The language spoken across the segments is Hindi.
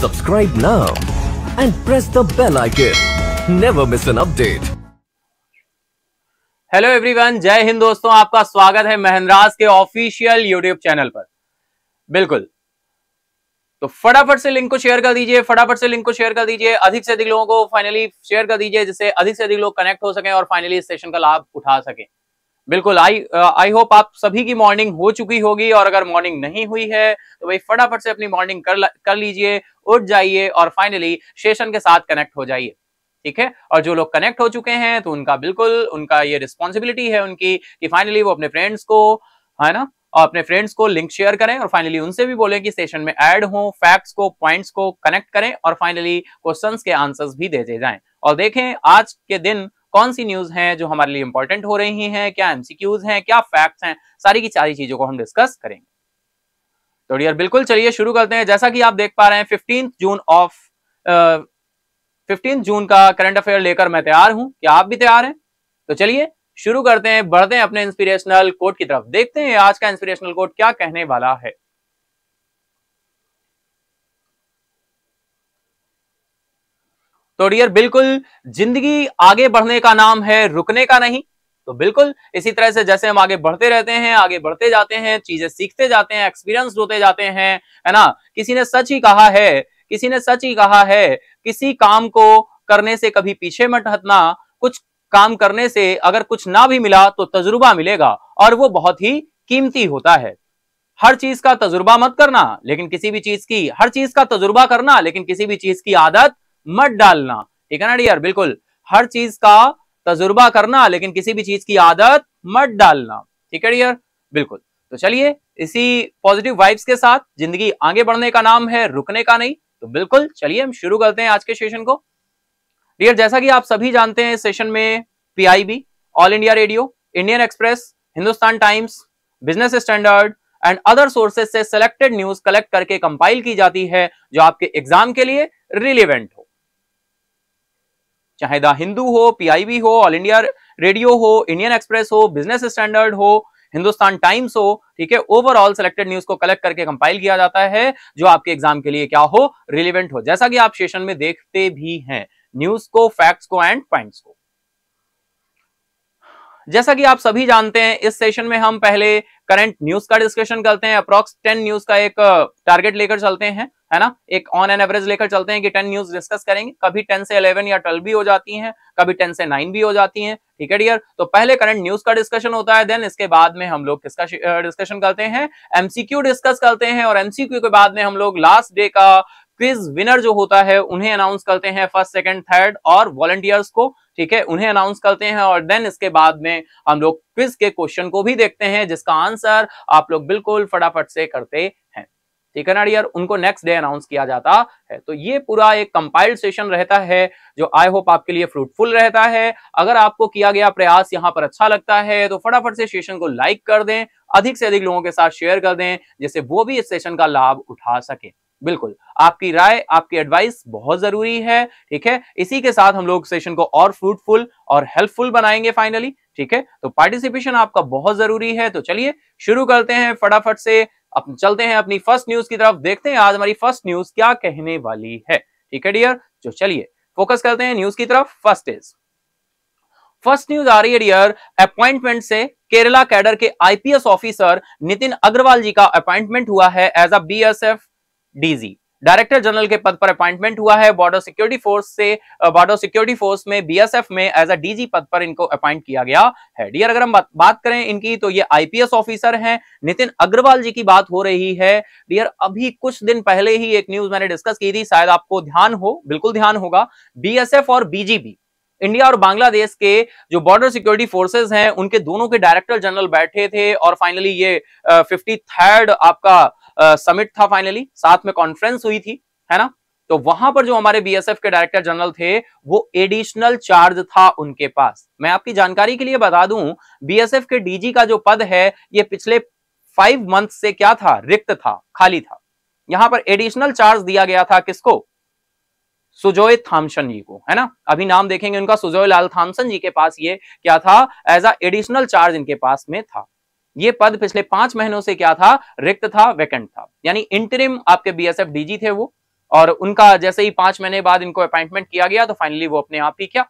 Subscribe now and press the bell icon. Never miss an update. Hello everyone Jai Hind दोस्तों आपका स्वागत है महंद्राज के ऑफिशियल यूट्यूब चैनल पर बिल्कुल तो फटाफट से लिंक को शेयर कर दीजिए फटाफट से लिंक को शेयर कर दीजिए अधिक से अधिक लोगों को फाइनली शेयर कर दीजिए जिससे अधिक से अधिक लोग कनेक्ट हो सके और फाइनली इस सेशन का लाभ उठा सके बिल्कुल आई आई होप आप सभी की मॉर्निंग हो चुकी होगी और अगर मॉर्निंग नहीं हुई है तो भाई फटाफट से अपनी मॉर्निंग कर कर लीजिए उठ जाइए और फाइनली सेशन के साथ कनेक्ट हो जाइए ठीक है और जो लोग कनेक्ट हो चुके हैं तो उनका बिल्कुल उनका ये रिस्पॉन्सिबिलिटी है उनकी कि फाइनली वो अपने फ्रेंड्स को है ना और अपने फ्रेंड्स को लिंक शेयर करें और फाइनली उनसे भी बोले कि सेशन में ऐड हो फैक्ट्स को पॉइंट्स को कनेक्ट करें और फाइनली क्वेश्चंस के आंसर्स भी दे जाएं और देखें आज के दिन कौन सी न्यूज हैं जो हमारे लिए इंपॉर्टेंट हो रही हैं क्या एमसीक्यूज हैं क्या फैक्ट्स हैं सारी की सारी चीजों को हम डिस्कस करेंगे तो डियर बिल्कुल चलिए शुरू करते हैं जैसा कि आप देख पा रहे हैं fifteen June of fifteen June का करंट अफेयर लेकर मैं तैयार हूं क्या आप भी तैयार हैं तो चलिए शुरू करते हैं बढ़ते हैं अपने इंस्पिरेशनल कोट की तरफ देखते हैं आज का इंस्पिरेशनल कोट क्या कहने वाला है तो डियर बिल्कुल जिंदगी आगे बढ़ने का नाम है रुकने का नहीं तो बिल्कुल इसी तरह से जैसे हम आगे बढ़ते रहते हैं आगे बढ़ते जाते हैं चीजें सीखते जाते हैं एक्सपीरियंस होते जाते हैं है ना किसी ने सच ही कहा है किसी ने सच ही कहा है किसी काम को करने से कभी पीछे मत हटना कुछ काम करने से अगर कुछ ना भी मिला तो तजुर्बा मिलेगा और वो बहुत ही कीमती होता है हर चीज का तजुर्बा मत करना लेकिन किसी भी चीज की हर चीज का तजुर्बा करना लेकिन किसी भी चीज की आदत मत डालना ठीक है ना डियर बिल्कुल हर चीज का तजुर्बा करना लेकिन किसी भी चीज की आदत मत डालना ठीक है डियर बिल्कुल तो चलिए इसी पॉजिटिव वाइब्स के साथ जिंदगी आगे बढ़ने का नाम है रुकने का नहीं तो बिल्कुल चलिए हम शुरू करते हैं आज के सेशन को डियर जैसा कि आप सभी जानते हैं सेशन में PIB All India Radio Indian Express Hindustan Times Business Standard and other sources से सिलेक्टेड न्यूज कलेक्ट करके कंपाइल की जाती है जो आपके एग्जाम के लिए रिलेवेंट चाहे द हिंदू हो पीआईबी हो ऑल इंडिया रेडियो हो इंडियन एक्सप्रेस हो बिजनेस स्टैंडर्ड हो हिंदुस्तान टाइम्स हो ठीक है ओवरऑल सिलेक्टेड न्यूज को कलेक्ट करके कंपाइल किया जाता है जो आपके एग्जाम के लिए क्या हो रिलेवेंट हो जैसा कि आप सेशन में देखते भी हैं न्यूज को फैक्ट्स को एंड पॉइंट्स को जैसा कि आप सभी जानते हैं इस सेशन में हम पहले करंट न्यूज का डिस्कशन करते हैं अप्रॉक्स टेन न्यूज का एक टारगेट लेकर चलते हैं है ना एक ऑन एन एवरेज लेकर चलते हैं कि टेन न्यूज डिस्कस करेंगे कभी टेन से इलेवन या ट्वेल्व भी हो जाती हैं कभी टेन से नाइन भी हो जाती हैं ठीक है डियर तो पहले करंट न्यूज का डिस्कशन होता है देन इसके बाद में हम लोग किसका डिस्कशन करते हैं एमसीक्यू डिस्कस करते हैं और एमसीक्यू के बाद में हम लोग लास्ट डे का क्विज विनर जो होता है उन्हें अनाउंस करते हैं फर्स्ट सेकंड थर्ड और वॉलंटियर्स को ठीक है उन्हें अनाउंस करते हैं और देन इसके बाद में हम लोग क्विज के क्वेश्चन को भी देखते हैं जिसका आंसर आप लोग बिल्कुल फटाफट से करते हैं ठीक है ना ईयर उनको नेक्स्ट डे अनाउंस किया जाता है तो ये पूरा एक कंपाइल्ड सेशन रहता है जो आई होप आपके लिए फ्रूटफुल रहता है अगर आपको किया गया प्रयास यहाँ पर अच्छा लगता है तो फटाफट से सेशन को लाइक कर दें अधिक से अधिक लोगों के साथ शेयर कर दें जिससे वो भी इस सेशन का लाभ उठा सके बिल्कुल आपकी राय आपकी एडवाइस बहुत जरूरी है ठीक है इसी के साथ हम लोग सेशन को और फ्रूटफुल और हेल्पफुल बनाएंगे फाइनली ठीक है तो पार्टिसिपेशन आपका बहुत जरूरी है तो चलिए शुरू करते हैं फटाफट से अब चलते हैं अपनी फर्स्ट न्यूज की तरफ देखते हैं आज हमारी फर्स्ट न्यूज क्या कहने वाली है ठीक है डियर जो चलिए फोकस करते हैं न्यूज की तरफ फर्स्ट इज फर्स्ट न्यूज आ रही है डियर अपॉइंटमेंट से केरला कैडर के आईपीएस ऑफिसर नितिन अग्रवाल जी का अपॉइंटमेंट हुआ है as a BSF DG director general के पद पर अपॉइंटमेंट हुआ है बॉर्डर सिक्योरिटी फोर्स से बॉर्डर सिक्योरिटी फोर्स में बीएसएफ में एज अ डीजी पद पर इनको अपॉइंट किया गया है डियर अगर हम बात, बात करें इनकी तो ये आईपीएस ऑफिसर हैं नितिन अग्रवाल जी की बात हो रही है डियर अभी कुछ दिन पहले ही एक न्यूज मैंने डिस्कस की थी शायद आपको ध्यान हो बिल्कुल ध्यान होगा बीएसएफ और बीजीबी इंडिया और बांग्लादेश के जो बॉर्डर सिक्योरिटी फोर्सेस हैं उनके दोनों के डायरेक्टर जनरल बैठे थे और फाइनली ये फिफ्टी थर्ड आपका समिट था फाइनली साथ में कॉन्फ्रेंस हुई थी है ना तो वहां पर जो हमारे बीएसएफ के डायरेक्टर जनरल थे वो एडिशनल चार्ज था उनके पास मैं आपकी जानकारी के लिए बता दूं बीएसएफ के डीजी का जो पद है ये पिछले फाइव मंथ से क्या था रिक्त था खाली था यहां पर एडिशनल चार्ज दिया गया था किसको सुजोय थामसन जी को है ना अभी नाम देखेंगे उनका सुजोय लाल थामसन जी के पास ये क्या था एज अ एडिशनल चार्ज इनके पास में था ये पद पिछले पांच महीनों से क्या था रिक्त था वैकेंट था यानी इंटरिम आपके बीएसएफ डीजी थे वो और उनका जैसे ही पांच महीने बाद इनको अपॉइंटमेंट किया गया तो फाइनली वो अपने आप ही क्या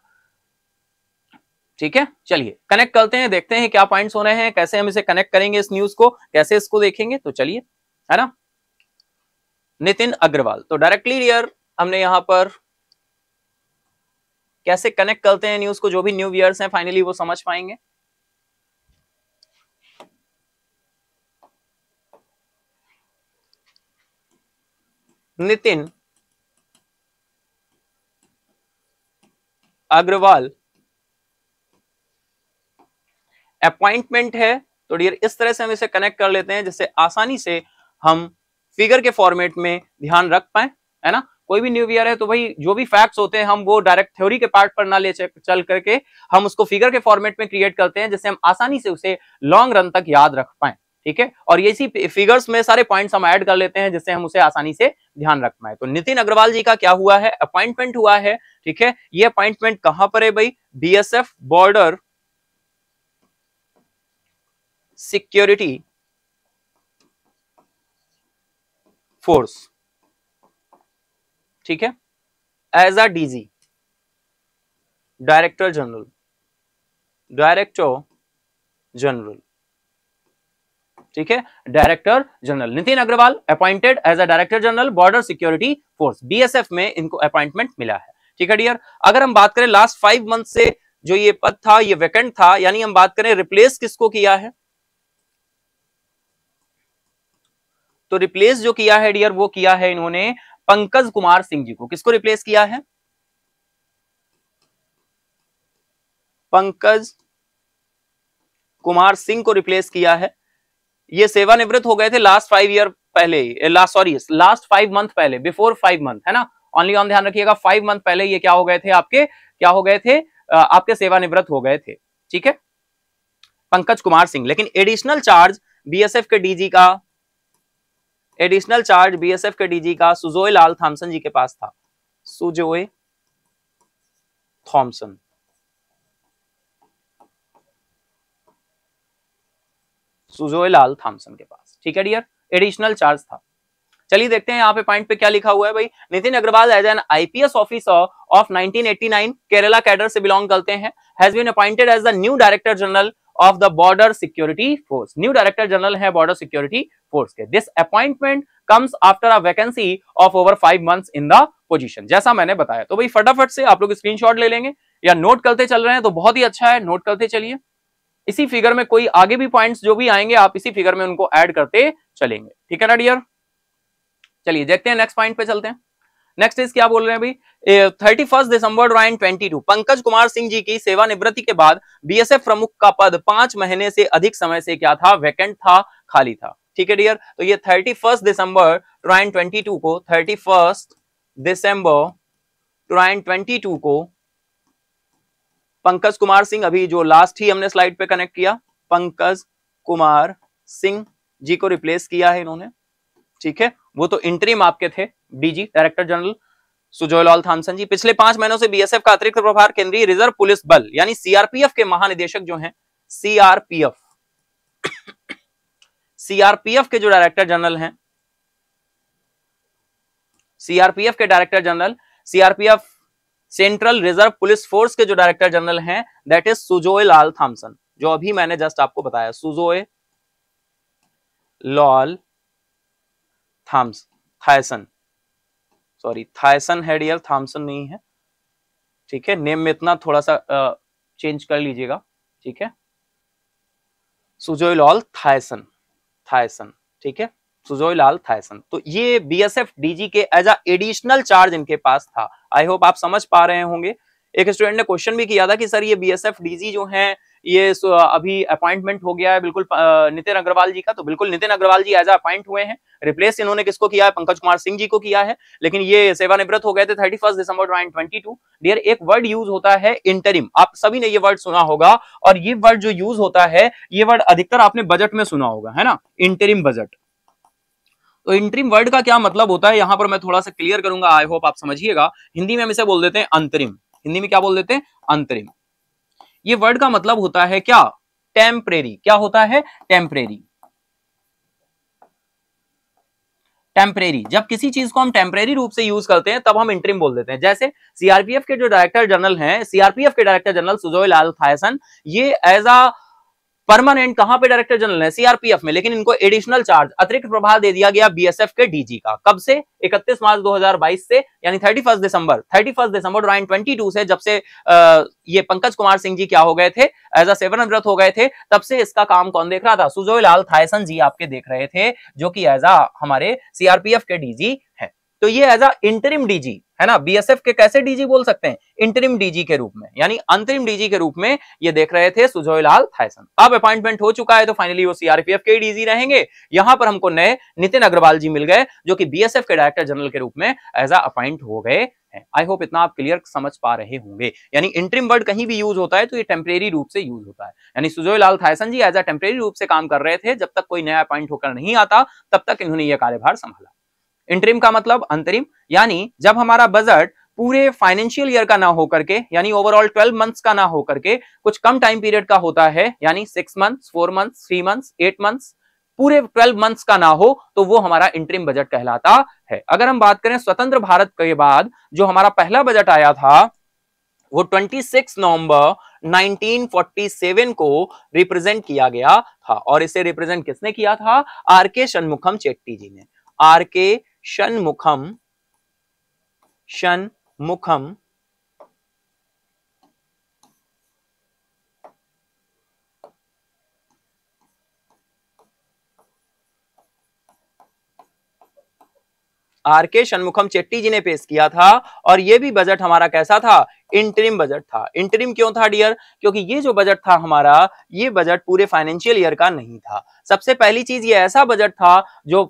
ठीक है चलिए कनेक्ट करते हैं देखते हैं क्या पॉइंट्स हो रहे हैं कैसे हम इसे कनेक्ट करेंगे इस न्यूज को कैसे इसको देखेंगे तो चलिए है ना नितिन अग्रवाल तो डायरेक्टली रियर हमने यहां पर कैसे कनेक्ट करते हैं न्यूज को जो भी न्यू व्यूअर्स हैं फाइनली वो समझ पाएंगे नितिन अग्रवाल अपॉइंटमेंट है तो डियर इस तरह से हम इसे कनेक्ट कर लेते हैं जिससे आसानी से हम फिगर के फॉर्मेट में ध्यान रख पाए है ना कोई भी न्यू ईयर है तो भाई जो भी फैक्ट्स होते हैं हम वो डायरेक्ट थ्योरी के पार्ट पर ना ले चल करके हम उसको फिगर के फॉर्मेट में क्रिएट करते हैं जिससे हम आसानी से उसे लॉन्ग रन तक याद रख पाए ठीक है और ये इसी फिगर्स में सारे पॉइंट्स हम ऐड कर लेते हैं जिससे हम उसे आसानी से ध्यान रख पाए तो नितिन अग्रवाल जी का क्या हुआ है अपॉइंटमेंट हुआ है ठीक है ये अपॉइंटमेंट कहां पर है भाई बीएसएफ बॉर्डर सिक्योरिटी फोर्स ठीक है as a DG director general director general ठीक है director general Nitin Agarwal appointed as a director general border security force BSF में इनको अपॉइंटमेंट मिला है ठीक है डियर अगर हम बात करें लास्ट फाइव मंथ से जो ये पद था ये वैकेंट था यानी हम बात करें रिप्लेस किसको किया है तो रिप्लेस जो किया है डियर वो किया है इन्होंने पंकज कुमार सिंह जी को किसको रिप्लेस किया है पंकज कुमार सिंह को रिप्लेस किया है ये सेवानिवृत्त हो गए थे लास्ट फाइव ईयर पहले last sorry last five month पहले बिफोर फाइव मंथ है ना ऑनली ऑन ध्यान रखिएगा फाइव मंथ पहले ये क्या हो गए थे आपके क्या हो गए थे आपके सेवानिवृत्त हो गए थे ठीक है पंकज कुमार सिंह लेकिन एडिशनल चार्ज बीएसएफ के डीजी का एडिशनल चार्ज बीएसएफ के डीजी का सुजोय लाल थॉमसन जी के पास था सुजोय थॉमसन सुजोयलाल थॉम्सन के पास ठीक है डियर एडिशनल चार्ज था चलिए देखते हैं यहाँ पे पॉइंट पे क्या लिखा हुआ है भाई Nitin Agarwal as an IPS officer of 1989 Kerala cadre से बिलोंग करते हैं has been appointed as the new director general of the border security force new director general है बॉर्डर सिक्योरिटी फोर्स के this appointment comes after a vacancy of over five month in the position जैसा मैंने बताया तो भाई फटाफट से आप लोग स्क्रीन ले लेंगे या नोट करते चल रहे हैं तो बहुत ही अच्छा है नोट करते चलिए इसी फिगर में कोई आगे भी पॉइंट्स जो भी आएंगे आप इसी फिगर में उनको ऐड करते चलेंगे ठीक है ना डियर चलिए देखते हैं नेक्स्ट पॉइंट पे चलते हैं नेक्स्ट इज क्या बोल रहे हैं अभी thirty first December twenty two Pankaj Kumar Singh ji की सेवानिवृत्ति के बाद बीएसएफ प्रमुख का पद पांच महीने से अधिक समय से क्या था वैकेंट था खाली था ठीक है डियर तो ये thirty first December twenty two को thirty first December twenty two को पंकज कुमार सिंह अभी जो लास्ट ही हमने स्लाइड पे कनेक्ट किया पंकज कुमार सिंह जी को रिप्लेस किया है इन्होंने ठीक है वो तो इंटरिम आपके थे DG director general Sujoylal Thaosen ji पिछले पांच महीनों से बीएसएफ का अतिरिक्त प्रभार केंद्रीय रिजर्व पुलिस बल यानी सीआरपीएफ के महानिदेशक जो हैं सीआरपीएफ सीआरपीएफ के जो डायरेक्टर जनरल हैं सीआरपीएफ के director general CRPF central reserve police force के जो डायरेक्टर जनरल हैं that is Sujoy Lal Thomson जो अभी मैंने जस्ट आपको बताया सुजोए लॉल थॉम्स थायसन सॉरी थायसन है डियर थॉम्सन नहीं है ठीक है नेम में इतना थोड़ा सा आ, चेंज कर लीजिएगा ठीक है सुजोए लॉल थायसन थायसन ठीक है सुजोईलाल थायसन तो ये बीएसएफ डीजी के एज अ एडिशनल चार्ज इनके पास था आई होप आप समझ पा रहे होंगे एक स्टूडेंट ने क्वेश्चन भी किया था कि सर ये बीएसएफ डीजी जो है ये अभी अपॉइंटमेंट हो गया है बिल्कुल नितिन अग्रवाल जी का तो बिल्कुल नितिन अग्रवाल जी एज अपॉइंट हुए हैं रिप्लेस इन्होंने किसको किया है पंकज कुमार सिंह जी को किया है लेकिन ये सेवानिवृत्त हो गए थे thirty first December twenty two dear एक वर्ड यूज होता है इंटरिम आप सभी ने ये वर्ड सुना होगा और ये वर्ड जो यूज होता है ये वर्ड अधिकतर आपने बजट में सुना होगा है ना इंटरिम बजट तो इंटरिम वर्ड का क्या मतलब होता है यहाँ पर मैं थोड़ा सा क्लियर करूंगा आई होप आप समझिएगा हिंदी में हम इसे बोल देते हैं अंतरिम हिंदी में क्या बोल देते हैं अंतरिम ये वर्ड का मतलब होता है क्या टेम्परेरी क्या होता है टेम्परेरी टेम्परेरी जब किसी चीज को हम टेम्परेरी रूप से यूज करते हैं तब हम इंटरिम बोल देते हैं जैसे सीआरपीएफ के जो डायरेक्टर जनरल हैं सीआरपीएफ के डायरेक्टर जनरल सुजोय लाल थायसन ये एज अ परमानेंट कहां पे डायरेक्टर जनरल है सीआरपीएफ में लेकिन इनको एडिशनल चार्ज अतिरिक्त प्रभार दे दिया गया बीएसएफ के डीजी का कब से 31 मार्च 2022 से यानी 31 दिसंबर 31 दिसंबर 2022 से जब से आ, ये पंकज कुमार सिंह जी क्या हो गए थे एज अ सेवन हो गए थे तब से इसका काम कौन देख रहा था सुजोय लाल थायसन जी आपके देख रहे थे जो कि एज अ हमारे सीआरपीएफ के डीजी है तो ये एज अ इंटरिम डीजी है ना बीएसएफ के कैसे डीजी बोल सकते हैं इंटरिम डीजी के रूप में यानी अंतरिम डीजी के रूप में ये देख रहे थे सुजोयलाल थायसन अब अपॉइंटमेंट हो चुका है तो फाइनली वो सीआरपीएफ के डीजी रहेंगे यहां पर हमको नए नितिन अग्रवाल जी मिल गए जो कि बीएसएफ के डायरेक्टर जनरल के रूप में एज अ अपॉइंट हो गए हैं आई होप इतना आप क्लियर समझ पा रहे होंगे यानी इंटरिम वर्ड कहीं भी यूज होता है तो ये टेम्परेरी रूप से यूज होता है यानी सुजोयलाल थायसन जी एज अ टेम्परेरी रूप से काम कर रहे थे जब तक कोई नया अपॉइंट होकर नहीं आता तब तक इन्होंने यह कार्यभार संभाला इंटरिम का मतलब अंतरिम यानी जब हमारा बजट पूरे फाइनेंशियल ईयर का ना हो करके यानी ओवरऑल ट्वेल्व मंथ्स का ना हो करके कुछ कम टाइम पीरियड का होता है यानी six months four months three months eight months पूरे 12 मंथ्स का ना हो तो वो हमारा इंटरिम बजट कहलाता है अगर हम बात करें स्वतंत्र भारत के बाद जो हमारा पहला बजट आया था वो 26 नवंबर 1947 को रिप्रेजेंट किया गया था और इसे रिप्रेजेंट किसने किया था आर के शनमुखम चेट्टी जी ने आर के षणमुखम षणमुखम आर के शनमुखम चेट्टी जी ने पेश किया था और यह भी बजट हमारा कैसा था इंटरिम बजट था इंटरिम क्यों था डियर क्योंकि ये जो बजट था हमारा ये बजट पूरे फाइनेंशियल ईयर का नहीं था सबसे पहली चीज ये ऐसा बजट था जो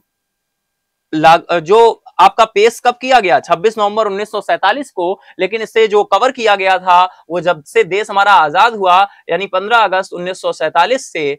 जो आपका पेश कब किया गया 26 नवंबर 1947 को लेकिन इसे जो कवर किया गया था वो जब से देश हमारा आजाद हुआ यानी 15 अगस्त 1947 से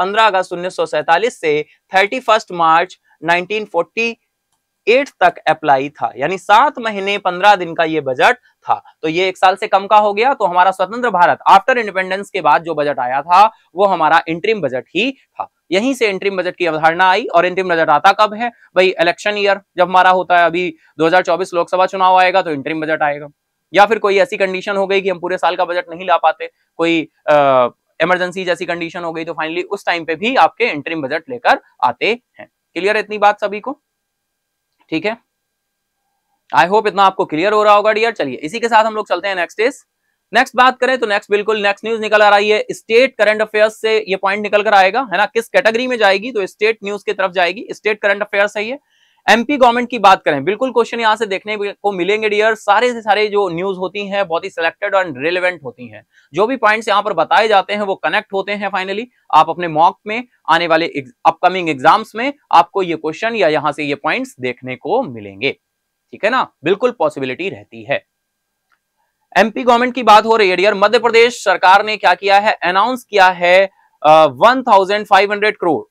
15 अगस्त 1947 से 31 मार्च 1948 तक अप्लाई था यानी सात महीने पंद्रह दिन का ये बजट था तो ये एक साल से कम का हो गया तो हमारा स्वतंत्र भारत आफ्टर इंडिपेंडेंस के बाद जो बजट आया था वो हमारा इंट्रीम बजट ही था यहीं से इंट्रीम बजट की अवधारणा आई और इंट्रीम बजट आता कब है भाई इलेक्शन ईयर जब हमारा होता है अभी 2024 लोकसभा चुनाव आएगा तो इंट्रीम बजट आएगा या फिर कोई ऐसी कंडीशन हो गई कि हम पूरे साल का बजट नहीं ला पाते कोई इमरजेंसी जैसी कंडीशन हो गई तो फाइनली उस टाइम पे भी आपके इंट्रीम बजट लेकर आते हैं क्लियर इतनी बात सभी को ठीक है आई होप इतना आपको क्लियर हो रहा होगा डियर चलिए इसी के साथ हम लोग चलते हैं नेक्स्ट इज नेक्स्ट बात करें तो नेक्स्ट बिल्कुल नेक्स्ट न्यूज निकल आ रही है स्टेट करंट अफेयर्स से ये पॉइंट निकल कर आएगा है ना किस कैटेगरी में जाएगी तो स्टेट न्यूज की तरफ जाएगी स्टेट करंट अफेयर्स है ये एमपी गवर्नमेंट की बात करें बिल्कुल क्वेश्चन यहाँ से देखने को मिलेंगे डियर सारे से सारे जो न्यूज होती हैं बहुत ही सिलेक्टेड एंड रिलेवेंट होती हैं जो भी पॉइंट्स यहाँ पर बताए जाते हैं वो कनेक्ट होते हैं फाइनली आप अपने मॉक में आने वाले अपकमिंग एग्जाम्स में आपको ये क्वेश्चन या यहाँ से ये पॉइंट देखने को मिलेंगे ठीक है ना बिल्कुल पॉसिबिलिटी रहती है एमपी गवर्नमेंट की बात हो रही है मध्य प्रदेश सरकार ने क्या किया है अनाउंस किया है one thousand five hundred crore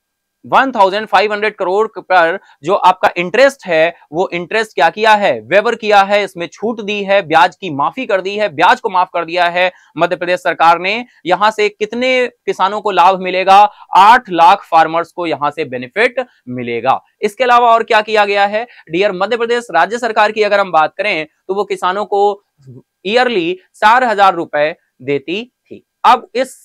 1500 crore पर जो आपका इंटरेस्ट है वो इंटरेस्ट क्या किया है वेबर किया है इसमें छूट दी है ब्याज की माफी कर दी है ब्याज को माफ कर दिया है मध्य प्रदेश सरकार ने यहां से कितने किसानों को लाभ मिलेगा आठ लाख फार्मर्स को यहां से बेनिफिट मिलेगा इसके अलावा और क्या किया गया है डियर मध्य प्रदेश राज्य सरकार की अगर हम बात करें तो वो किसानों को ईयरली चार हजार रुपए देती थी अब इस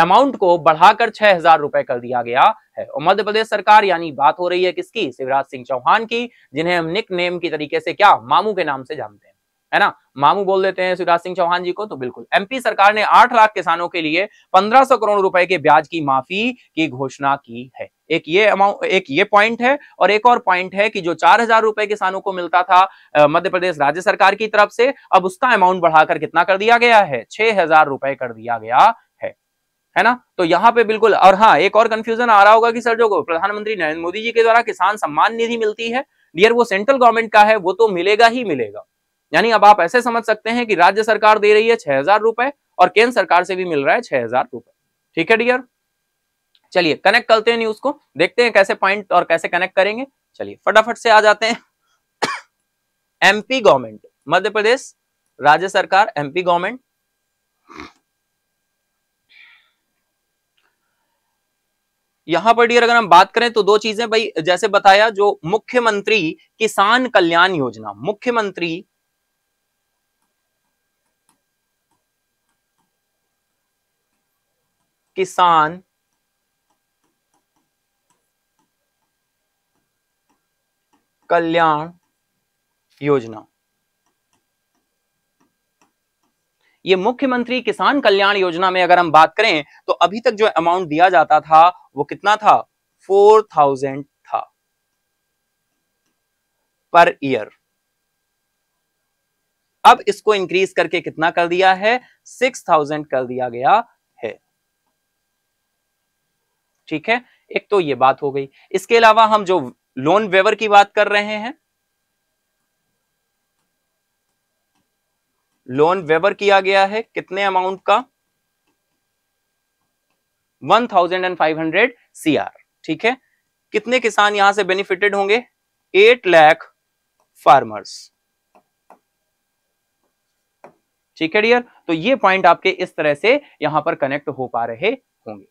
अमाउंट को बढ़ाकर छह हजार रुपए कर दिया गया है और मध्य प्रदेश सरकार यानी बात हो रही है किसकी शिवराज सिंह चौहान की जिन्हें हम निक नेम की तरीके से क्या मामू के नाम से जानते हैं है ना मामू बोल देते हैं शिवराज सिंह चौहान जी को तो बिल्कुल एमपी सरकार ने आठ लाख किसानों के लिए पंद्रह सौ करोड़ रुपए के ब्याज की माफी की घोषणा की है एक ये अमाउंट एक ये पॉइंट है और एक और पॉइंट है कि जो चार हजार रुपए किसानों को मिलता था मध्य प्रदेश राज्य सरकार की तरफ से अब उसका अमाउंट बढ़ाकर कितना कर दिया गया है छह हजार रुपए कर दिया गया है है ना तो यहाँ पे बिल्कुल और हाँ एक और कंफ्यूजन आ रहा होगा कि सर जो प्रधानमंत्री नरेंद्र मोदी जी के द्वारा किसान सम्मान निधि मिलती है डियर वो सेंट्रल गवर्नमेंट का है वो तो मिलेगा ही मिलेगा यानी अब आप ऐसे समझ सकते हैं कि राज्य सरकार दे रही है छह हजार रुपए और केंद्र सरकार से भी मिल रहा है छह हजार रुपए ठीक है डियर चलिए कनेक्ट करते हैं न्यूज को देखते हैं कैसे पॉइंट और कैसे कनेक्ट करेंगे चलिए फटाफट से आ जाते हैं एमपी गवर्नमेंट मध्य प्रदेश राज्य सरकार एमपी गवर्नमेंट यहां पर डियर अगर हम बात करें तो दो चीजें भाई जैसे बताया जो मुख्यमंत्री किसान कल्याण योजना मुख्यमंत्री किसान कल्याण योजना ये मुख्यमंत्री किसान कल्याण योजना में अगर हम बात करें तो अभी तक जो अमाउंट दिया जाता था वो कितना था फोर थाउजेंड था पर ईयर अब इसको इंक्रीज करके कितना कर दिया है सिक्स थाउजेंड कर दिया गया ठीक है एक तो ये बात हो गई इसके अलावा हम जो लोन वेवर की बात कर रहे हैं लोन वेवर किया गया है कितने अमाउंट का 1500 सीआर ठीक है कितने किसान यहां से बेनिफिटेड होंगे 8 लाख फार्मर्स ठीक है डियर तो ये पॉइंट आपके इस तरह से यहां पर कनेक्ट हो पा रहे होंगे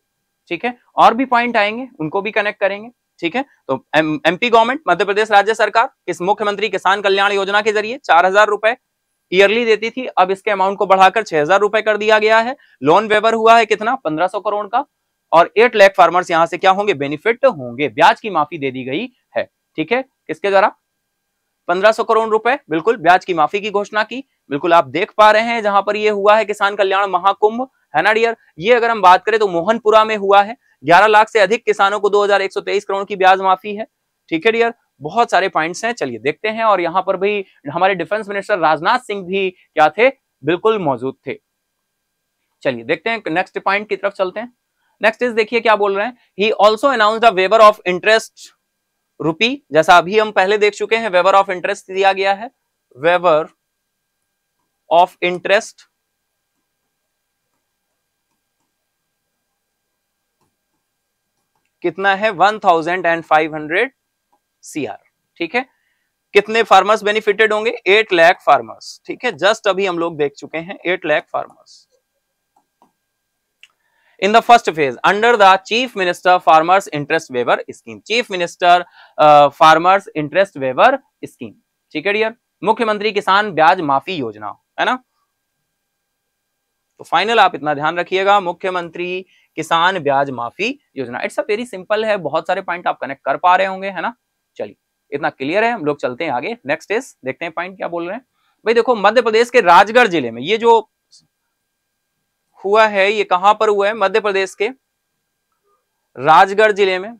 ठीक है और भी पॉइंट आएंगे उनको भी कनेक्ट करेंगे ठीक है तो एमपी गवर्नमेंट मध्य प्रदेश राज्य सरकार इस मुख्यमंत्री किसान कल्याण योजना के जरिए चार हजार रुपए ईयरली देती थी अब इसके अमाउंट को बढ़ाकर छह हजार रुपए कर दिया गया है लोन वेवर हुआ है कितना पंद्रह सौ करोड़ का और एट लैख फार्मर्स यहां से क्या होंगे बेनिफिट होंगे ब्याज की माफी दे दी गई है ठीक है किसके द्वारा पंद्रह सौ करोड़ रुपए बिल्कुल ब्याज की माफी की घोषणा की बिल्कुल आप देख पा रहे हैं जहां पर यह हुआ है किसान कल्याण महाकुंभ है ना डियर ये अगर हम बात करें तो मोहनपुरा में हुआ है ग्यारह लाख से अधिक किसानों को 2123 करोड़ की ब्याज माफी है ठीक है डियर बहुत सारे पॉइंट्स हैं चलिए देखते हैं और यहाँ पर भी हमारे डिफेंस मिनिस्टर राजनाथ सिंह भी क्या थे बिल्कुल मौजूद थे चलिए देखते हैं नेक्स्ट पॉइंट की तरफ चलते हैं नेक्स्ट इज देखिए क्या बोल रहे हैं he also announce the waiver of interest rupee जैसा अभी हम पहले देख चुके हैं वेवर ऑफ इंटरेस्ट दिया गया है वेवर ऑफ इंटरेस्ट कितना है one thousand and five hundred सी ठीक है कितने फार्मर्स बेनिफिटेड होंगे एट लैख फार्मर्स ठीक है जस्ट अभी हम लोग देख चुके हैं eight lakh farmers in the first phase under the chief minister farmers interest waiver scheme chief minister farmers interest waiver scheme ठीक है डियर मुख्यमंत्री किसान ब्याज माफी योजना है ना तो फाइनल आप इतना ध्यान रखिएगा मुख्यमंत्री किसान ब्याज माफी योजना इट्स अ वेरी सिंपल है बहुत सारे पॉइंट आप कनेक्ट कर पा रहे होंगे है ना चलिए इतना क्लियर है हम लोग चलते हैं आगे नेक्स्ट इज देखते हैं पॉइंट क्या बोल रहे हैं भाई देखो मध्य प्रदेश के राजगढ़ जिले में ये जो हुआ है ये कहां पर हुआ है मध्य प्रदेश के राजगढ़ जिले में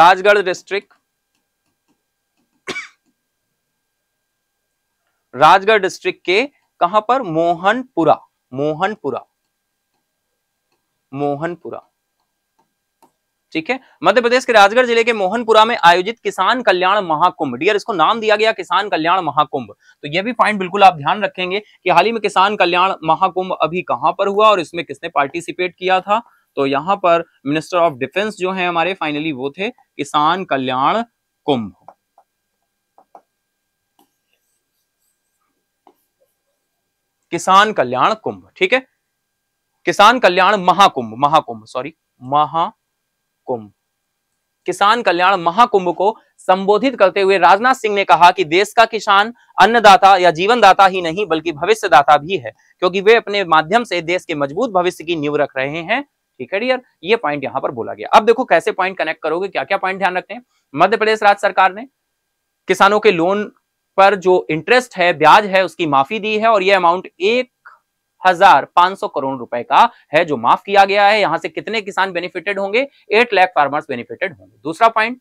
राजगढ़ डिस्ट्रिक्ट राजगढ़ डिस्ट्रिक्ट के कहां पर मोहनपुरा मोहनपुरा मोहनपुरा ठीक है मध्य प्रदेश के राजगढ़ जिले के मोहनपुरा में आयोजित किसान कल्याण महाकुंभ डियर इसको नाम दिया गया किसान कल्याण महाकुंभ तो यह भी पॉइंट बिल्कुल आप ध्यान रखेंगे कि हाल ही में किसान कल्याण महाकुंभ अभी कहां पर हुआ और इसमें किसने पार्टिसिपेट किया था तो यहां पर मिनिस्टर ऑफ डिफेंस जो है हमारे फाइनली वो थे किसान कल्याण कुंभ किसान कल्याण कुंभ ठीक है किसान कल्याण महाकुंभ महाकुंभ सॉरी महाकुंभ किसान कल्याण महाकुंभ को संबोधित करते हुए राजनाथ सिंह ने कहा कि देश का किसान अन्नदाता या जीवनदाता ही नहीं बल्कि भविष्यदाता भी है क्योंकि वे अपने माध्यम से देश के मजबूत भविष्य की नींव रख रहे हैं ठीक है डियर ये पॉइंट यहां पर बोला गया अब देखो कैसे पॉइंट कनेक्ट करोगे क्या क्या पॉइंट ध्यान रखते हैं मध्य प्रदेश राज्य सरकार ने किसानों के लोन पर जो इंटरेस्ट है ब्याज है उसकी माफी दी है और यह अमाउंट एक हजार पांच सौ करोड़ रुपए का है जो माफ किया गया है यहां से कितने किसान बेनिफिटेड होंगे एट लाख फार्मर्स बेनिफिटेड होंगे दूसरा पॉइंट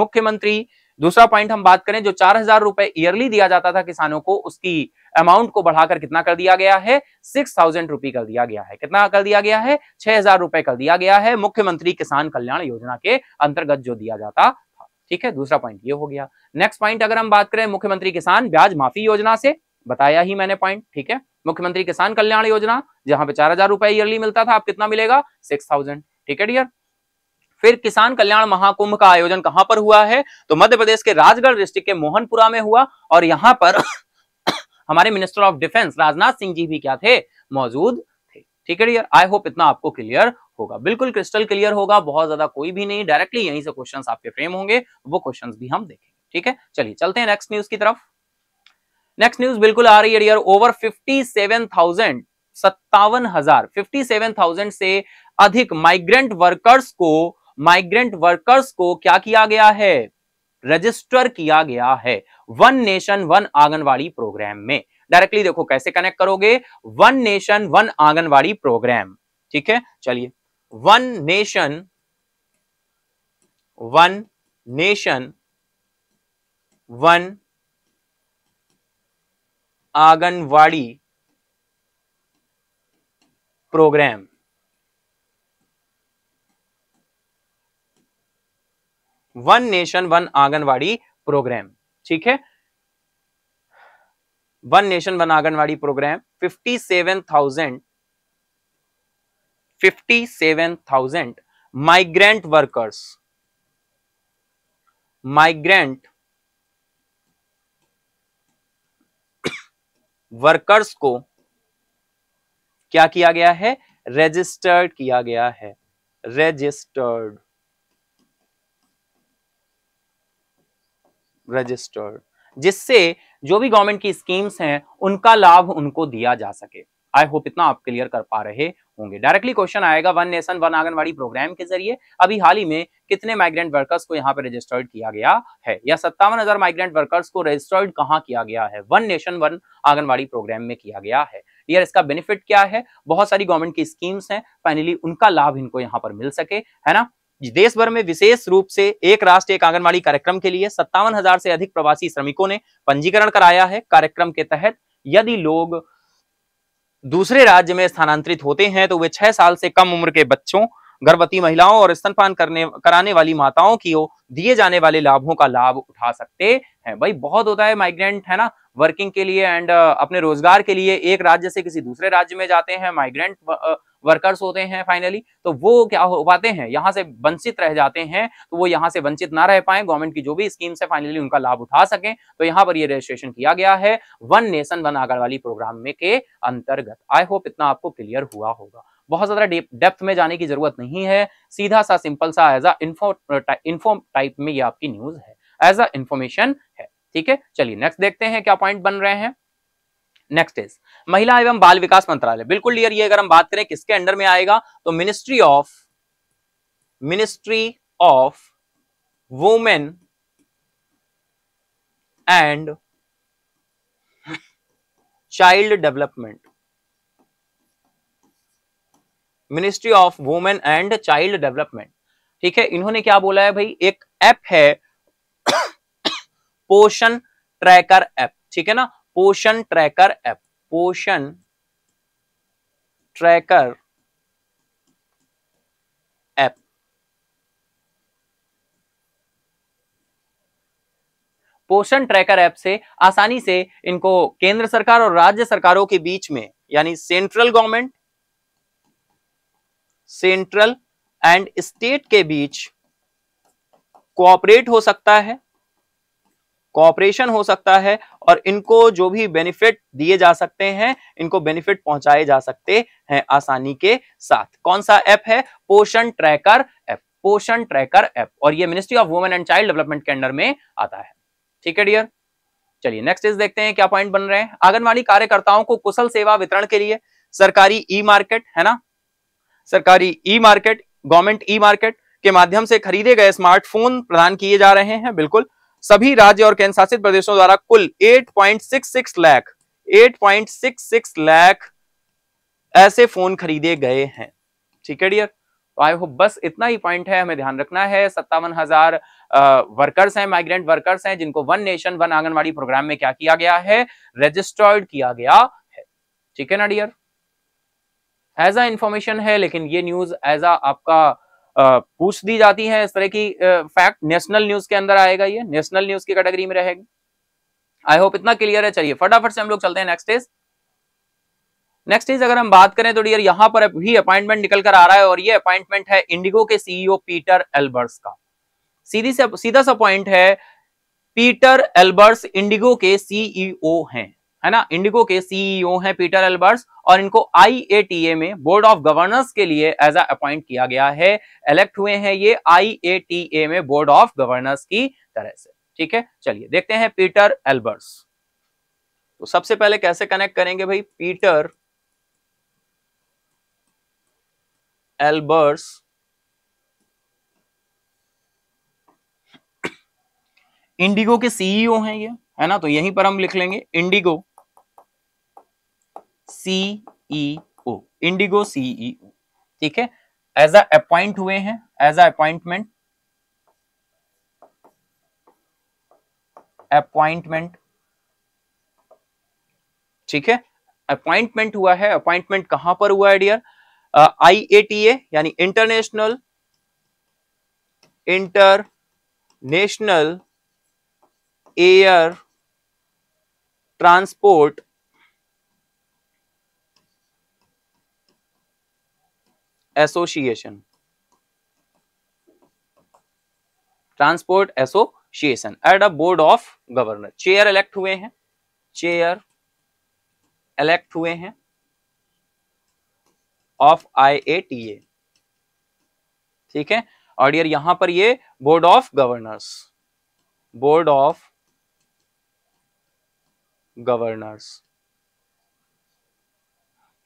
मुख्यमंत्री दूसरा पॉइंट हम बात करें जो चार हजार रुपए ईयरली दिया जाता था किसानों को उसकी अमाउंट को बढ़ाकर कितना कर दिया गया है सिक्स थाउजेंड रुपी कर दिया गया है कितना कर दिया गया है छह हजार रुपए कर दिया गया है मुख्यमंत्री किसान कल्याण योजना के अंतर्गत जो दिया जाता ठीक है दूसरा पॉइंट ये हो गया नेक्स्ट पॉइंट अगर हम बात करें मुख्यमंत्री किसान ब्याज माफी योजना से बताया ही मैंने पॉइंट ठीक है मुख्यमंत्री किसान कल्याण योजना जहां पे चार हजार रुपए ईयरली मिलता था अब कितना मिलेगा सिक्स थाउजेंड ठीक है डियर फिर किसान कल्याण महाकुंभ का आयोजन कहां पर हुआ है तो मध्य प्रदेश के राजगढ़ डिस्ट्रिक्ट के मोहनपुरा में हुआ और यहां पर हमारे minister of defence Rajnath Singh ji भी क्या थे मौजूद थे ठीक है डियर आई होप इतना आपको क्लियर होगा बिल्कुल क्रिस्टल क्लियर होगा बहुत ज्यादा कोई भी नहीं डायरेक्टली यहीं से क्वेश्चंस आपके फ्रेम होंगे वो क्वेश्चंस भी हम देखेंगे ठीक है चलिए चलते हैं नेक्स्ट न्यूज की तरफ नेक्स्ट न्यूज बिल्कुल आ रही है dear over fifty seven thousand सत्तावन हजार फिफ्टी सेवन थाउजेंड से अधिक माइग्रेंट वर्कर्स को माइग्रेंट वर्कर्स को क्या किया गया है रजिस्टर किया गया है one nation one anganwadi programme में डायरेक्टली देखो कैसे कनेक्ट करोगे one nation one anganwadi programme ठीक है चलिए one nation one nation one anganwadi programme one nation one anganwadi programme ठीक है one nation one anganwadi programme fifty seven thousand 57,000 migrant workers migrant workers को क्या किया गया है रजिस्टर्ड किया गया है रजिस्टर्ड रजिस्टर्ड जिससे जो भी गवर्नमेंट की स्कीम्स हैं उनका लाभ उनको दिया जा सके आई होप इतना आप क्लियर कर पा रहे होंगे डायरेक्टली क्वेश्चन आएगा one nation one Anganwadi programme के जरिए अभी हाल ही में कितने माइग्रेंट वर्कर्स को यहाँ पे रजिस्टर्ड किया गया है या सत्तावन हजार माइग्रेंट वर्कर्स को रजिस्टर्ड कहाँ किया गया है one nation one Anganwadi programme में किया गया है यार इसका बेनिफिट क्या है बहुत सारी गवर्नमेंट की स्कीम्स हैं फाइनली उनका लाभ इनको यहाँ पर मिल सके है ना देश भर में विशेष रूप से एक राष्ट्र एक आंगनबाड़ी कार्यक्रम के लिए सत्तावन हजार से अधिक प्रवासी श्रमिकों ने पंजीकरण कराया है कार्यक्रम के तहत यदि लोग दूसरे राज्य में स्थानांतरित होते हैं तो वे छह साल से कम उम्र के बच्चों गर्भवती महिलाओं और स्तनपान करने कराने वाली माताओं की दिए जाने वाले लाभों का लाभ उठा सकते हैं भाई बहुत होता है माइग्रेंट है ना वर्किंग के लिए एंड अपने रोजगार के लिए एक राज्य से किसी दूसरे राज्य में जाते हैं माइग्रेंट वर्कर्स होते हैं फाइनली तो वो क्या हो पाते हैं यहाँ से वंचित रह जाते हैं तो वो यहाँ से वंचित ना रह पाए गवर्नमेंट की जो भी स्कीम्स है फाइनली उनका लाभ उठा सकें तो यहाँ पर ये रजिस्ट्रेशन किया गया है वन नेशन वन वाली प्रोग्राम में के अंतर्गत आई होप इतना आपको क्लियर हुआ होगा बहुत ज्यादा डेप्थ में जाने की जरूरत नहीं है सीधा सा सिंपल सा as a info info type में ये आपकी न्यूज है एज अ इंफॉर्मेशन है ठीक है चलिए नेक्स्ट देखते हैं क्या पॉइंट बन रहे हैं नेक्स्ट इज महिला एवं बाल विकास मंत्रालय बिल्कुल क्लियर ये अगर हम बात करें किसके अंडर में आएगा तो ministry of ministry of women and child development ministry of women and child development ठीक है इन्होंने क्या बोला है भाई एक ऐप है पोषण ट्रैकर ऐप ठीक है ना Poshan tracker app Poshan tracker app Poshan tracker app से आसानी से इनको केंद्र सरकार और राज्य सरकारों के बीच में यानी central government central and state के बीच कोऑपरेट हो सकता है कोऑपरेशन हो सकता है और इनको जो भी बेनिफिट दिए जा सकते हैं इनको बेनिफिट पहुंचाए जा सकते हैं आसानी के साथ कौन सा ऐप है Poshan tracker app Poshan tracker app और ये ministry of women and child development के अंडर में आता है ठीक है डियर चलिए नेक्स्ट इज देखते हैं क्या पॉइंट बन रहे हैं आंगनबाड़ी कार्यकर्ताओं को कुशल सेवा वितरण के लिए सरकारी ई मार्केट है ना सरकारी e market government e market के माध्यम से खरीदे गए स्मार्टफोन प्रदान किए जा रहे हैं बिल्कुल सभी राज्य और केंद्र शासित प्रदेशों द्वारा कुल 8.66 लाख 8.66 लाख ऐसे फोन खरीदे गए हैं ठीक है डियर तो आई होप बस इतना ही पॉइंट है हमें ध्यान रखना है सत्तावन हजार वर्कर्स हैं माइग्रेंट वर्कर्स हैं जिनको one nation one anganwadi programme में क्या किया गया है रजिस्टर्ड किया गया है ठीक है ना डियर एज आ इंफॉर्मेशन है लेकिन ये न्यूज एज अ आपका पूछ दी जाती है इस तरह की फैक्ट नेशनल न्यूज के अंदर आएगा ये नेशनल न्यूज की कैटेगरी में रहेगी आई होप इतना क्लियर है चलिए फटाफट से हम लोग चलते हैं नेक्स्ट इज नेक्स्ट इज अगर हम बात करें तो डियर यहां पर भी अपॉइंटमेंट निकल कर आ रहा है और ये अपॉइंटमेंट है इंडिगो के सीईओ पीटर एल्बर्स का सीधी से सीधा सा पॉइंट है पीटर एल्बर्स इंडिगो के सीईओ e हैं है ना इंडिगो के सीईओ e हैं पीटर एल्बर्ट्स और इनको आईएटीए में बोर्ड ऑफ गवर्नर्स के लिए एज अ अपॉइंट किया गया है इलेक्ट हुए हैं ये आईएटीए में बोर्ड ऑफ गवर्नर्स की तरह से ठीक है चलिए देखते हैं पीटर एल्बर्ट्स तो सबसे पहले कैसे कनेक्ट करेंगे भाई पीटर एल्बर्ट्स इंडिगो के सीईओ e हैं ये है ना तो यहीं पर हम लिख लेंगे IndiGo CEO e IndiGo CEO e ठीक है एज अ अपॉइंट हुए हैं एज अ अपॉइंटमेंट अपॉइंटमेंट ठीक है अपॉइंटमेंट हुआ है अपॉइंटमेंट कहां पर हुआ है dear I A T A यानी international international air transport association transport association at a board of governor chair elect हुए हैं चेयर इलेक्ट हुए हैं ऑफ आई ए टी ए ठीक है और यार यहां पर ये board of governors board of governors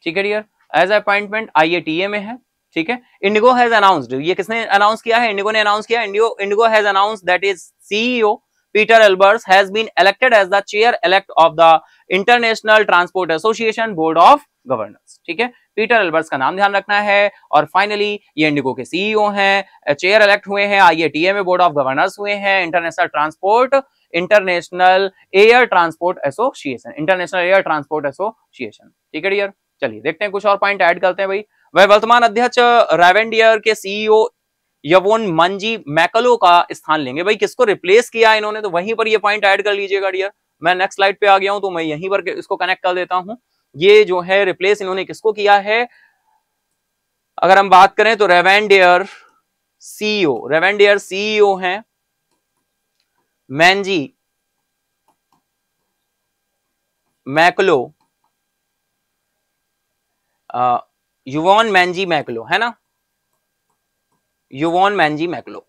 ठीक है dear as appointment I A T A में है ठीक है इंडिगो हैज अनाउंसड ये किसने अनाउंस किया है इंडिगो ने अनाउंस किया इंडियो IndiGo has announce that is CEO Peter Elbers has been elected as the chair elect of the international transport association board of governors ठीक है पीटर अल्बर्ट्स का नाम ध्यान रखना है और फाइनली ये इंडिगो के सीईओ e हैं चेयर इलेक्ट हुए हैं I A T IATA board of governors हुए हैं international transport international air transport association international air transport association ठीक है डियर चलिए देखते हैं कुछ और पॉइंट ऐड करते हैं भाई वह वर्तमान अध्यक्ष रेवेंडियर के सीईओ e यवोन मंजी मैकलो का स्थान लेंगे भाई किसको रिप्लेस किया इन्होंने तो वहीं पर ये पॉइंट ऐड कर लीजिएगा डियर मैं नेक्स्ट स्लाइड पे आ गया हूं तो मैं यहीं पर इसको कनेक्ट कर देता हूं ये जो है रिप्लेस इन्होंने किसको किया है अगर हम बात करें तो रेवेंडियर सीईओ रेवेंडियर सीईओ हैं मैनजी मैकलो युवान मैनजी मैकलो है ना युवान मैनजी मैकलो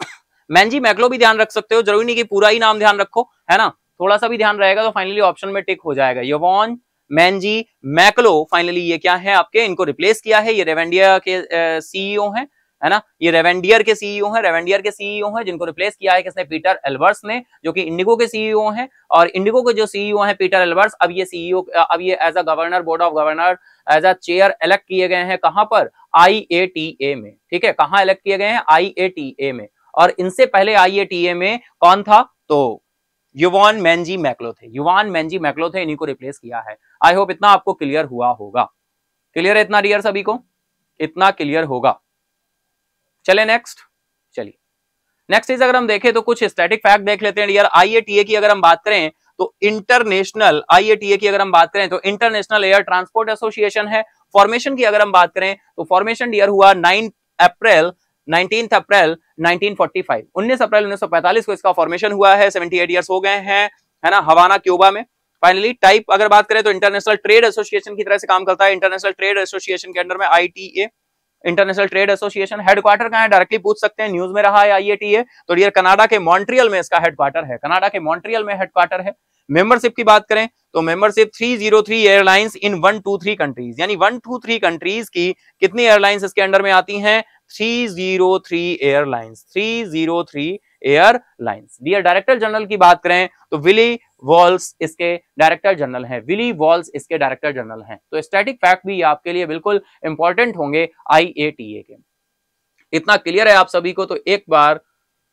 मैनजी मैकलो भी ध्यान रख सकते हो जरूरी नहीं कि पूरा ही नाम ध्यान रखो है ना थोड़ा सा भी ध्यान रहेगा तो फाइनली ऑप्शन में टिक हो जाएगा युवान मैनजी मैकलो फाइनली ये क्या है आपके इनको रिप्लेस किया है ये रेवेंडिया के सीईओ e हैं है ना ये रेवेंडियर के सीईओ e हैं रेवेंडियर के सीईओ e हैं जिनको रिप्लेस किया है किसने पीटर एल्वर्स ने जो कि इंडिगो के सीईओ हैं और इंडिगो के जो सीईओ हैं पीटर एल्वर्स अब ये सीईओ अब ये as a governor board of governor as a chair elect किए गए हैं कहां पर आईएटीए में ठीक है कहां इलेक्ट किए गए हैं आईएटीए में और इनसे पहले आईएटीए में कौन था तो युवान मैनजी मैकलो थे युवान मैनजी मैकलो थे इन्हीं को रिप्लेस किया है आई होप इतना आपको क्लियर हुआ होगा क्लियर है इतना डियर सभी को इतना क्लियर होगा चले नेक्स्ट चलिए नेक्स्ट चीज अगर हम देखें तो कुछ स्टैटिक फैक्ट देख लेते हैं डियर आई की अगर हम बात करें तो इंटरनेशनल आई की अगर हम बात करें तो इंटरनेशनल एयर ट्रांसपोर्ट एसोसिएशन है फॉर्मेशन की अगर हम बात करें तो फॉर्मेशन डियर हुआ nine April 19th April 1945 19 April 1945 को इसका फॉर्मेशन हुआ है 78 इयर्स हो गए हैं है ना हवाना क्यूबा में फाइनली टाइप अगर बात करें तो इंटरनेशनल ट्रेड एसोसिएशन की तरह से काम करता है इंटरनेशनल ट्रेड एसोसिएशन के अंडर में I international trade association headquarter कहाँ है डायरेक्टली पूछ सकते हैं न्यूज में रहा है आई तो डियर कनाडा के मॉन्ट्रियल में इसका हेडक्वार्टर है कनाडा के मॉन्ट्रियल में हेडक्वार्टर है मेंबरशिप की बात करें तो मेंबरशिप 303 एयरलाइंस इन 123 कंट्रीज यानी 123 कंट्रीज की कितनी एयरलाइंस इसके अंडर में आती हैं 303 airlines 303 airlines dear director general की बात करें तो विली वॉल्स इसके डायरेक्टर जनरल हैं विली वॉल्स इसके डायरेक्टर जनरल हैं तो स्टैटिक फैक्ट भी आपके लिए बिल्कुल इंपॉर्टेंट होंगे आई के इतना क्लियर है आप सभी को तो एक बार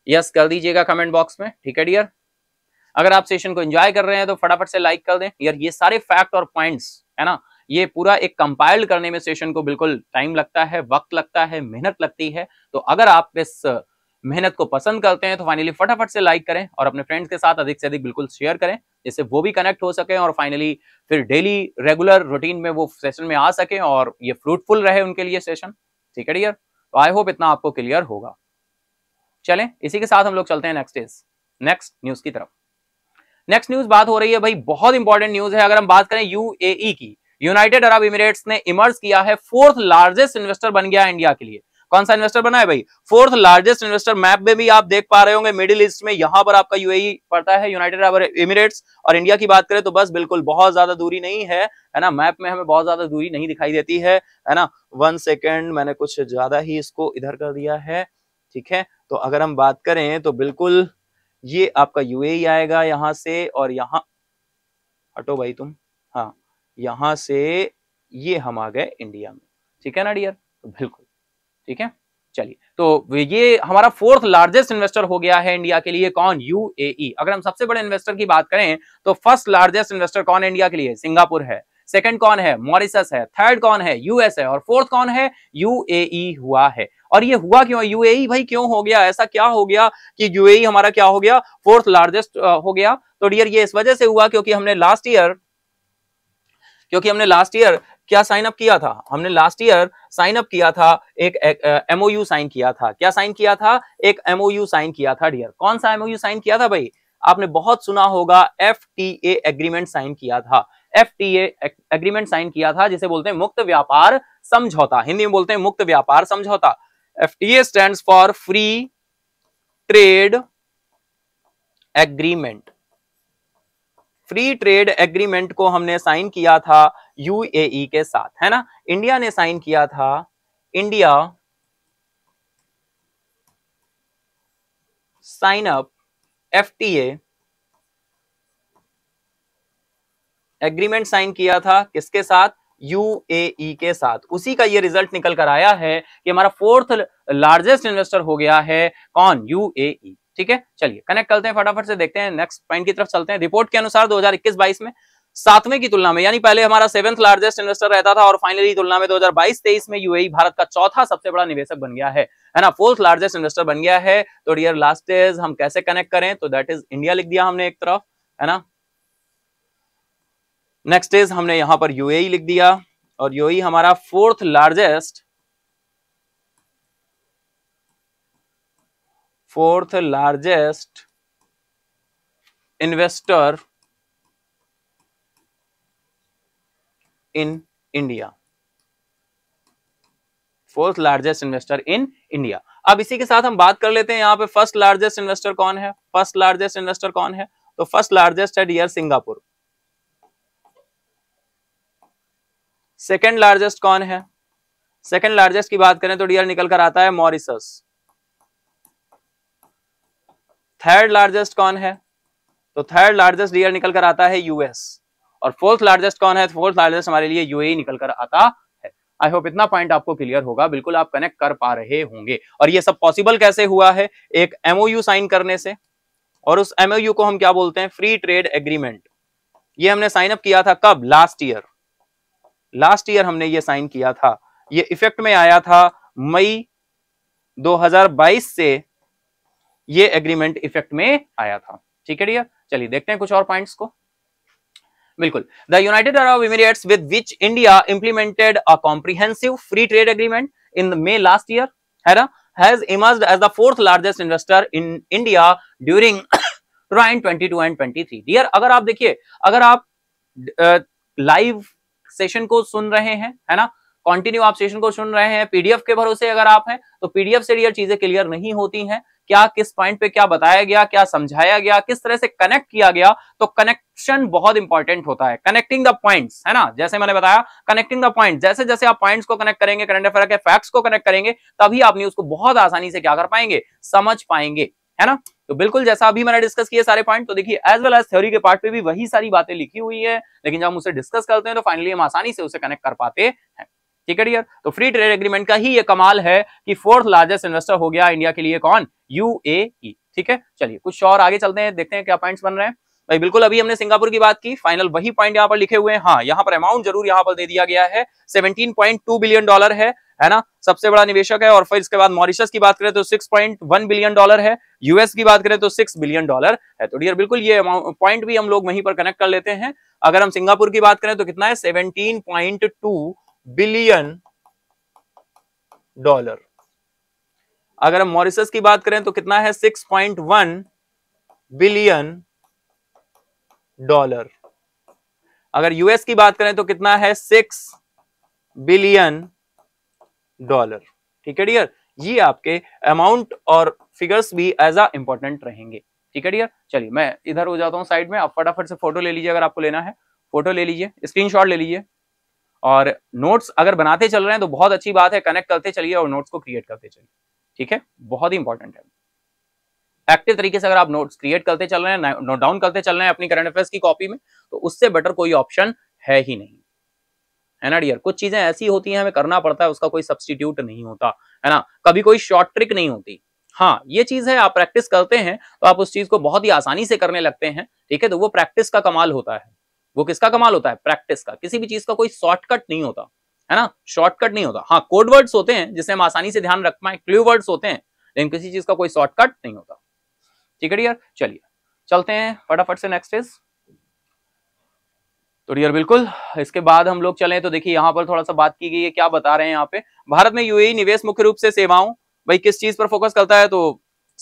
यस कर दीजिएगा कमेंट बॉक्स में ठीक है डियर अगर आप सेशन को एंजॉय कर रहे हैं तो फटाफट से लाइक कर दें यार ये सारे फैक्ट और पॉइंट्स है ना ये पूरा एक कंपाइल करने में सेशन को बिल्कुल टाइम लगता है वक्त लगता है मेहनत लगती है तो अगर आप इस मेहनत को पसंद करते हैं तो फाइनली फटाफट से लाइक करें और अपने फ्रेंड्स के साथ अधिक से अधिक बिल्कुल शेयर करें जिससे वो भी कनेक्ट हो सके और फाइनली फिर डेली रेगुलर रूटीन में वो सेशन में आ सके और ये फ्रूटफुल रहे उनके लिए सेशन ठीक है डियर तो आई होप इतना आपको क्लियर होगा चलें इसी के साथ हम लोग चलते हैं नेक्स्ट डेज नेक्स्ट न्यूज की तरफ नेक्स्ट न्यूज बात हो रही है भाई बहुत इंपॉर्टेंट न्यूज है अगर हम बात करें यू e की यूनाइटेड अरब इमिरेट्स ने इमर्ज किया है फोर्थ लार्जेस्ट इन्वेस्टर बन गया इंडिया के लिए कौन सा इन्वेस्टर बना है भाई फोर्थ लार्जेस्ट इन्वेस्टर मैप में भी आप देख पा रहे होंगे मिडिल ईस्ट में यहां पर आपका यूएई पड़ता है यूनाइटेड अरब इमिरेट्स और इंडिया की बात करें तो बस बिल्कुल बहुत ज्यादा दूरी नहीं है है ना मैप में हमें बहुत ज्यादा दूरी नहीं दिखाई देती है है ना वन सेकेंड मैंने कुछ ज्यादा ही इसको इधर कर दिया है ठीक है तो अगर हम बात करें तो बिल्कुल ये आपका यूएई आएगा यहाँ से और यहाँ हटो भाई तुम हाँ यहां से ये हम आ गए इंडिया में ठीक है ना डियर तो बिल्कुल ठीक है चलिए तो ये हमारा फोर्थ लार्जेस्ट इन्वेस्टर हो गया है इंडिया के लिए कौन यूएई अगर हम सबसे बड़े इन्वेस्टर की बात करें तो फर्स्ट लार्जेस्ट इन्वेस्टर कौन है इंडिया के लिए सिंगापुर है सेकंड कौन है मॉरिसस है थर्ड कौन है यूएस है और फोर्थ कौन है यूएई हुआ है और ये हुआ क्यों यूएई भाई क्यों हो गया ऐसा क्या हो गया कि यूएई हमारा क्या हो गया फोर्थ लार्जेस्ट हो गया तो डियर ये इस वजह से हुआ क्योंकि हमने लास्ट ईयर क्योंकि हमने लास्ट ईयर क्या साइन अप किया था हमने लास्ट ईयर साइन अप किया था एक एमओयू साइन किया था क्या साइन किया था एक एमओयू साइन किया था डियर कौन सा एमओयू साइन किया था भाई आपने बहुत सुना होगा एफ टी एग्रीमेंट साइन किया था एफ टी एग्रीमेंट साइन किया था जिसे बोलते हैं मुक्त व्यापार समझौता हिंदी में बोलते हैं मुक्त व्यापार समझौता F T stand for free trade agreement free trade agreement को हमने साइन किया था यूएई के साथ है ना इंडिया ने साइन किया था India sign up FTA agreement sign किया था किसके साथ यूएई के साथ उसी का ये रिजल्ट निकल कर आया है कि हमारा फोर्थ लार्जेस्ट इन्वेस्टर हो गया है कौन यूएई ठीक है चलिए कनेक्ट करते हैं फटाफट से देखते हैं नेक्स्ट पॉइंट की तरफ चलते हैं रिपोर्ट के अनुसार 2021 हजार में सातवें की तुलना में यानी पहले हमारा सेवंथ लार्जेस्ट इन्वेस्टर रहता था और फाइनली तुलना में 2022-23 में यूएई भारत का चौथा सबसे बड़ा निवेशक बन गया है है ना फोर्थ लार्जेस्ट इन्वेस्टर बन गया है तो डियर लास्ट इज हम कैसे कनेक्ट करें तो दैट इज इंडिया लिख दिया हमने एक तरफ है ना नेक्स्ट इज हमने यहां पर यूएई लिख दिया और यूएई हमारा fourth largest fourth largest investor in India fourth largest investor in India अब इसी के साथ हम बात कर लेते हैं यहां पे फर्स्ट लार्जेस्ट इन्वेस्टर कौन है फर्स्ट लार्जेस्ट इन्वेस्टर कौन है तो फर्स्ट लार्जेस्ट है डियर सिंगापुर सेकेंड लार्जेस्ट कौन है सेकेंड लार्जेस्ट की बात करें तो डियर निकल कर आता है मॉरिसस थर्ड लार्जेस्ट कौन है तो थर्ड लार्जेस्ट डीआर निकल कर आता है यूएस और फोर्थ लार्जेस्ट कौन है फोर्थ लार्जेस्ट हमारे लिए यूएई e निकल कर आता है आई होप इतना पॉइंट आपको क्लियर होगा बिल्कुल आप कनेक्ट कर पा रहे होंगे और ये सब पॉसिबल कैसे हुआ है एक एमओयू साइन करने से और उस एमओयू को हम क्या बोलते हैं फ्री ट्रेड एग्रीमेंट ये हमने साइन अप किया था कब लास्ट ईयर लास्ट ईयर हमने ये साइन किया था ये इफेक्ट में आया था मई 2022 से ये एग्रीमेंट इफेक्ट में आया था ठीक है भैया चलिए देखते हैं कुछ और पॉइंट्स को बिल्कुल the United Arab Emirates with which India implemented a comprehensive free trade agreement in May last year है ना has emerged as the fourth largest investor in India during Ryan 22 and 23. Dear, अगर आप देखिए अगर आप लाइव सेशन को सुन रहे हैं है ना कंटिन्यू आप सेशन को सुन रहे हैं पीडीएफ के भरोसे अगर आप हैं तो पीडीएफ से डियर चीजें क्लियर नहीं होती हैं क्या किस पॉइंट पे क्या बताया गया क्या समझाया गया किस तरह से कनेक्ट किया गया तो कनेक्शन बहुत इंपॉर्टेंट होता है कनेक्टिंग द पॉइंट्स है ना जैसे मैंने बताया कनेक्टिंग द पॉइंट जैसे जैसे आप पॉइंट्स को कनेक्ट करेंगे करंट अफेयर के फैक्ट्स को कनेक्ट करेंगे तभी आप न्यूज को बहुत आसानी से क्या कर पाएंगे समझ पाएंगे है ना तो बिल्कुल जैसा अभी मैंने डिस्कस किए सारे पॉइंट तो देखिए एज वेल एज थ्योरी के पार्ट पे भी वही सारी बातें लिखी हुई है लेकिन जब हम उसे डिस्कस करते हैं तो फाइनली हम आसानी से उसे कनेक्ट कर पाते हैं ठीक है डियर तो फ्री ट्रेड एग्रीमेंट का ही ये कमाल है कि फोर्थ लार्जेस्ट इन्वेस्टर हो गया इंडिया के लिए कौन यू ए e, ठीक है चलिए कुछ और आगे चलते हैं देखते हैं क्या पॉइंट्स बन रहे हैं भाई बिल्कुल अभी हमने सिंगापुर की बात की फाइनल वही पॉइंट यहाँ पर लिखे हुए हैं हाँ यहाँ पर अमाउंट जरूर यहाँ पर दे दिया गया है सेवनटीन बिलियन डॉलर है है ना सबसे बड़ा निवेशक है और फिर इसके बाद मॉरिशस की बात करें तो 6.1 बिलियन डॉलर है यूएस की बात करें तो 6 बिलियन डॉलर है तो डियर बिल्कुल ये पॉइंट भी हम लोग वहीं पर कनेक्ट कर लेते हैं अगर हम सिंगापुर की बात करें तो कितना है 17.2 बिलियन डॉलर अगर हम मॉरिसस की बात करें तो कितना है 6.1 बिलियन डॉलर अगर यूएस की बात करें तो कितना है सिक्स बिलियन डॉलर ठीक है डियर ये आपके अमाउंट और फिगर्स भी एज अ इंपॉर्टेंट रहेंगे ठीक है डियर चलिए मैं इधर हो जाता हूँ साइड में आप फटाफट से फोटो ले लीजिए अगर आपको लेना है फोटो ले लीजिए स्क्रीनशॉट ले लीजिए और नोट्स अगर बनाते चल रहे हैं तो बहुत अच्छी बात है कनेक्ट करते चलिए और नोट्स को क्रिएट करते चलिए ठीक है बहुत ही इंपॉर्टेंट है एक्टिव तरीके से अगर आप नोट्स क्रिएट करते चल रहे हैं नोट डाउन करते चल रहे हैं अपनी करंट अफेयर्स की कॉपी में तो उससे बेटर कोई ऑप्शन है ही नहीं है ना डियर कुछ चीजें ऐसी होती हैं हमें करना पड़ता है उसका कोई सब्सटीट्यूट नहीं होता है ना कभी कोई शॉर्ट ट्रिक नहीं होती हाँ ये चीज है आप प्रैक्टिस करते हैं तो आप उस चीज को बहुत ही आसानी से करने लगते हैं ठीक है तो वो प्रैक्टिस का कमाल होता है वो किसका कमाल होता है प्रैक्टिस का किसी भी चीज का कोई शॉर्टकट नहीं होता है ना शॉर्टकट नहीं होता हाँ कोड वर्ड्स होते हैं जिसे हम आसानी से ध्यान रख पाए क्ल्यू वर्ड्स होते हैं लेकिन किसी चीज का कोई शॉर्टकट नहीं होता ठीक है डियर चलिए चलते हैं फटाफट से नेक्स्ट इज तो डियर बिल्कुल इसके बाद हम लोग चले तो देखिए यहाँ पर थोड़ा सा बात की गई है क्या बता रहे हैं यहाँ पे भारत में यूएई e निवेश मुख्य रूप से सेवाओं भाई किस चीज पर फोकस करता है तो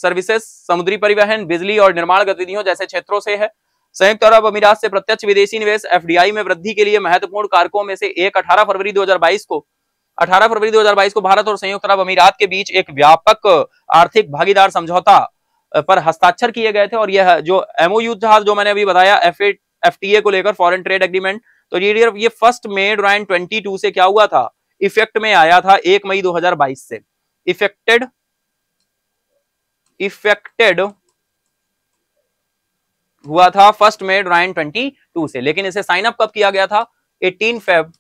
सर्विसेज समुद्री परिवहन बिजली और निर्माण गतिविधियों जैसे क्षेत्रों से है संयुक्त अरब अमीरात से प्रत्यक्ष विदेशी निवेश एफडीआई में वृद्धि के लिए महत्वपूर्ण कारकों में से एक 18 फरवरी 2022 को 18 फरवरी 2022 को भारत और संयुक्त अरब अमीरात के बीच एक व्यापक आर्थिक भागीदार समझौता पर हस्ताक्षर किए गए थे और यह जो एमओयू जहाज जो मैंने अभी बताया एफ को लेकर फॉरेन ट्रेड एग्रीमेंट तो ये ये फर्स्ट मेड राइन ट्वेंटी से क्या हुआ था इफेक्ट में आया था एक मई बाईस से इफेक्टेड इफेक्टेड हुआ था फर्स्ट मे ट्वेंटी टू से लेकिन इसे साइन अप कब किया गया था एटीन फेब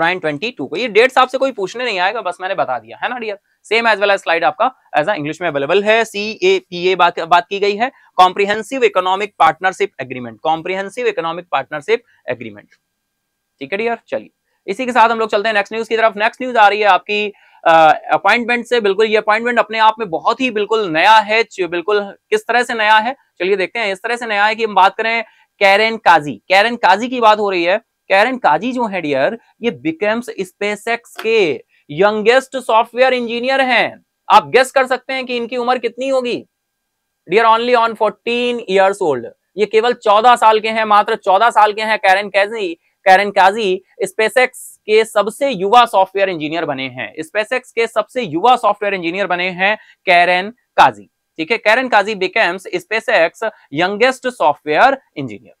ट्वेंटी टू को ये डेट डेट्स आपसे कोई पूछने नहीं आएगा बस मैंने बता दिया है ना dear same as well as slide आपका एज इंग्लिश में अवेलेबल है सी ए पी ए बात बात की गई है comprehensive economic partnership agreement comprehensive economic partnership agreement ठीक है डियर चलिए इसी के साथ हम लोग चलते हैं नेक्स्ट न्यूज की तरफ नेक्स्ट न्यूज आ रही है आपकी अपॉइंटमेंट से बिल्कुल ये अपॉइंटमेंट अपने आप में बहुत ही बिल्कुल नया है बिल्कुल किस तरह से नया है चलिए देखते हैं इस तरह से नया है कि हम बात करें कैरन काजी कैरन काजी की बात हो रही है कैरन काजी जो है डियर ये बिक्रम्स स्पेस के यंगेस्ट सॉफ्टवेयर इंजीनियर हैं आप गेस्ट कर सकते हैं कि इनकी उम्र कितनी होगी dear only on fourteen years old ये केवल चौदह साल के हैं मात्र चौदह साल के हैं कैरन कैजी कैरन काजी स्पेसएक्स के सबसे युवा सॉफ्टवेयर इंजीनियर बने हैं स्पेसएक्स के सबसे युवा सॉफ्टवेयर इंजीनियर बने हैं कैरन काजी ठीक है Kairan Quazi becomes SpaceX youngest software engineer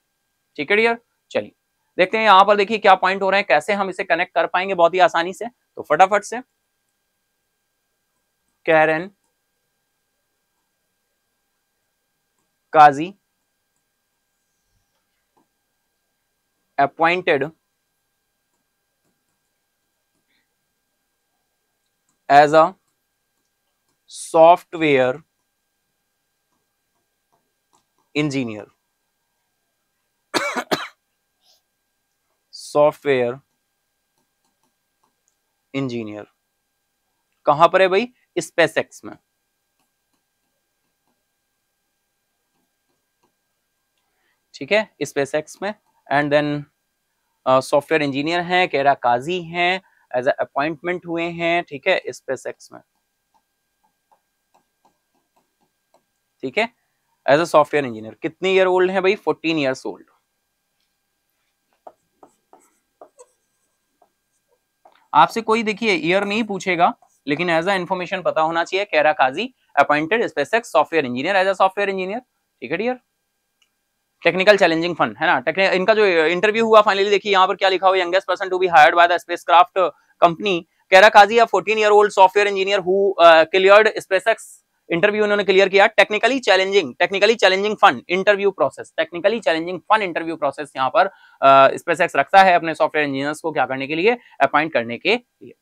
ठीक है डियर चलिए देखते हैं यहां पर देखिए क्या पॉइंट हो रहे हैं कैसे हम इसे कनेक्ट कर पाएंगे बहुत ही आसानी से तो फटाफट से Kairan Quazi appointed as a software engineer software engineer कहां पर है भाई स्पेस एक्स में ठीक है स्पेस एक्स में एंड देन सॉफ्टवेयर इंजीनियर हैं कैरा काजी हैं एज अपॉइंटमेंट हुए हैं ठीक है स्पेस एक्स में ठीक है एज अ सॉफ्टवेयर इंजीनियर कितने ईयर ओल्ड है भाई फोर्टीन ईयर्स ओल्ड आपसे कोई देखिए ईयर नहीं पूछेगा लेकिन एज अ इन्फॉर्मेशन पता होना चाहिए Kairan Quazi appointed SpaceX software engineer as a software engineer ठीक है डियर टेक्निकल चैलेंजिंग फंड है ना इनका जो इंटरव्यू हुआ फाइनली देखिए यहाँ पर क्या लिखा हुआ youngest person to be hired by the spacecraft company Quazi या fourteen year old software engineer who cleared SpaceX interview इन्होंने क्लियर किया technically challenging technically challenging fun interview process technically challenging fun interview process यहाँ पर स्पेसएक्स uh, रखता है अपने सॉफ्टवेयर इंजीनियर्स को क्या करने के लिए अपॉइंट करने के लिए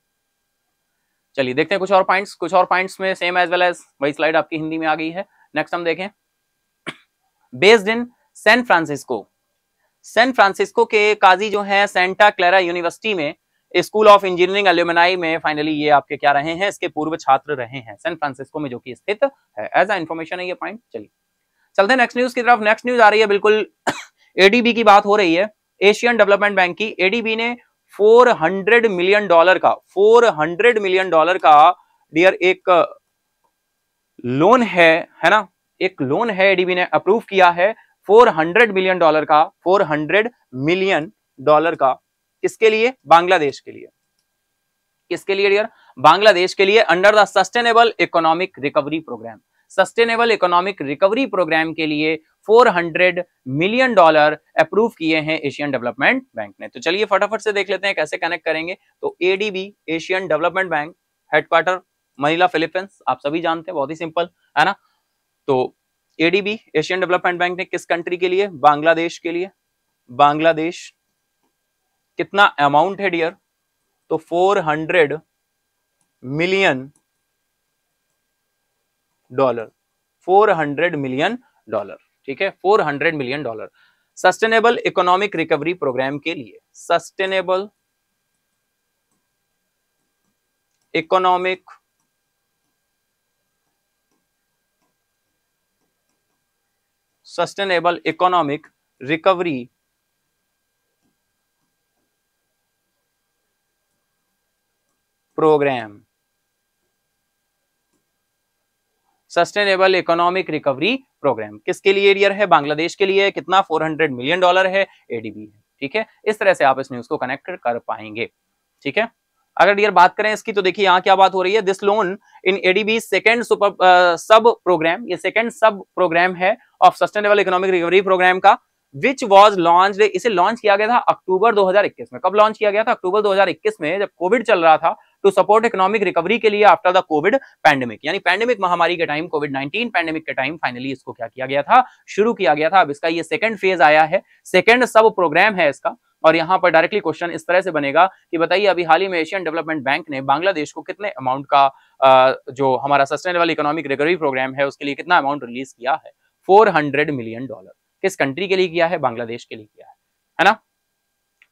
चलिए देखते हैं कुछ और पॉइंट्स कुछ और पॉइंट्स में सेम एज वेल एज वही स्लाइड आपकी हिंदी में आ गई है नेक्स्ट हम देखें based in San Francisco San Francisco के काजी जो है सेंटा क्लेरा यूनिवर्सिटी में स्कूल ऑफ इंजीनियरिंग एल्यूमिनाई में फाइनली ये आपके क्या रहे हैं इसके पूर्व छात्र रहे हैं सैन फ्रांसिस्को में जो कि स्थित है एज अ इन्फॉर्मेशन है ये पॉइंट चलिए चलते हैं नेक्स्ट न्यूज की तरफ नेक्स्ट न्यूज आ रही है बिल्कुल एडीबी की बात हो रही है एशियन डेवलपमेंट बैंक की एडीबी ने 400 मिलियन डॉलर का 400 मिलियन डॉलर का डियर एक लोन है है ना एक लोन है एडीबी ने अप्रूव किया है 400 मिलियन डॉलर का 400 मिलियन डॉलर का किसके लिए बांग्लादेश के लिए किसके लिए डियर बांग्लादेश के लिए under the sustainable economic recovery programme sustainable economic recovery programme के लिए 400 मिलियन डॉलर अप्रूव किए हैं एशियन डेवलपमेंट बैंक ने तो चलिए फटाफट से देख लेते हैं कैसे कनेक्ट करेंगे तो ADB Asian Development Bank headquarter Manila Philippines आप सभी जानते हैं बहुत ही सिंपल है ना तो एडीबी एशियन डेवलपमेंट बैंक ने किस कंट्री के लिए बांग्लादेश के लिए बांग्लादेश कितना अमाउंट है डियर तो 400 मिलियन डॉलर 400 मिलियन डॉलर ठीक है 400 million dollar sustainable economic recovery programme के लिए sustainable economic sustainable economic recovery programme sustainable economic recovery programme किसके लिए एरियर है बांग्लादेश के लिए कितना 400 मिलियन डॉलर है एडीबी है ठीक है इस तरह से आप इस न्यूज को कनेक्ट कर पाएंगे ठीक है अगर डियर बात करें इसकी तो देखिए यहाँ क्या बात हो रही है this loan in ADB second super sub programme ये सेकेंड सब प्रोग्राम है of sustainable economic recovery programme का विच वॉज लॉन्च इसे लॉन्च किया गया था अक्टूबर 2021 में कब लॉन्च किया गया था अक्टूबर 2021 में जब कोविड चल रहा था टू सपोर्ट इकोनॉमिक रिकवरी के लिए आफ्टर द कोविड पैंडेमिक यानी पैंडेमिक महामारी के टाइम कोविड नाइनटीन पैंडेमिक के टाइम फाइनली इसको क्या किया गया था शुरू किया गया था अब इसका ये सेकेंड फेज आया है सेकेंड सब प्रोग्राम है इसका और यहाँ पर डायरेक्टली क्वेश्चन इस तरह से बनेगा कि बताइए अभी हाल ही में एशियन डेवलपमेंट बैंक ने बांग्लादेश को कितने अमाउंट का जो हमारा सस्टेनेबल इकोनॉमिक रिकवरी प्रोग्राम है उसके लिए कितना अमाउंट रिलीज किया है 400 मिलियन डॉलर किस कंट्री के लिए किया है बांग्लादेश के लिए किया है है ना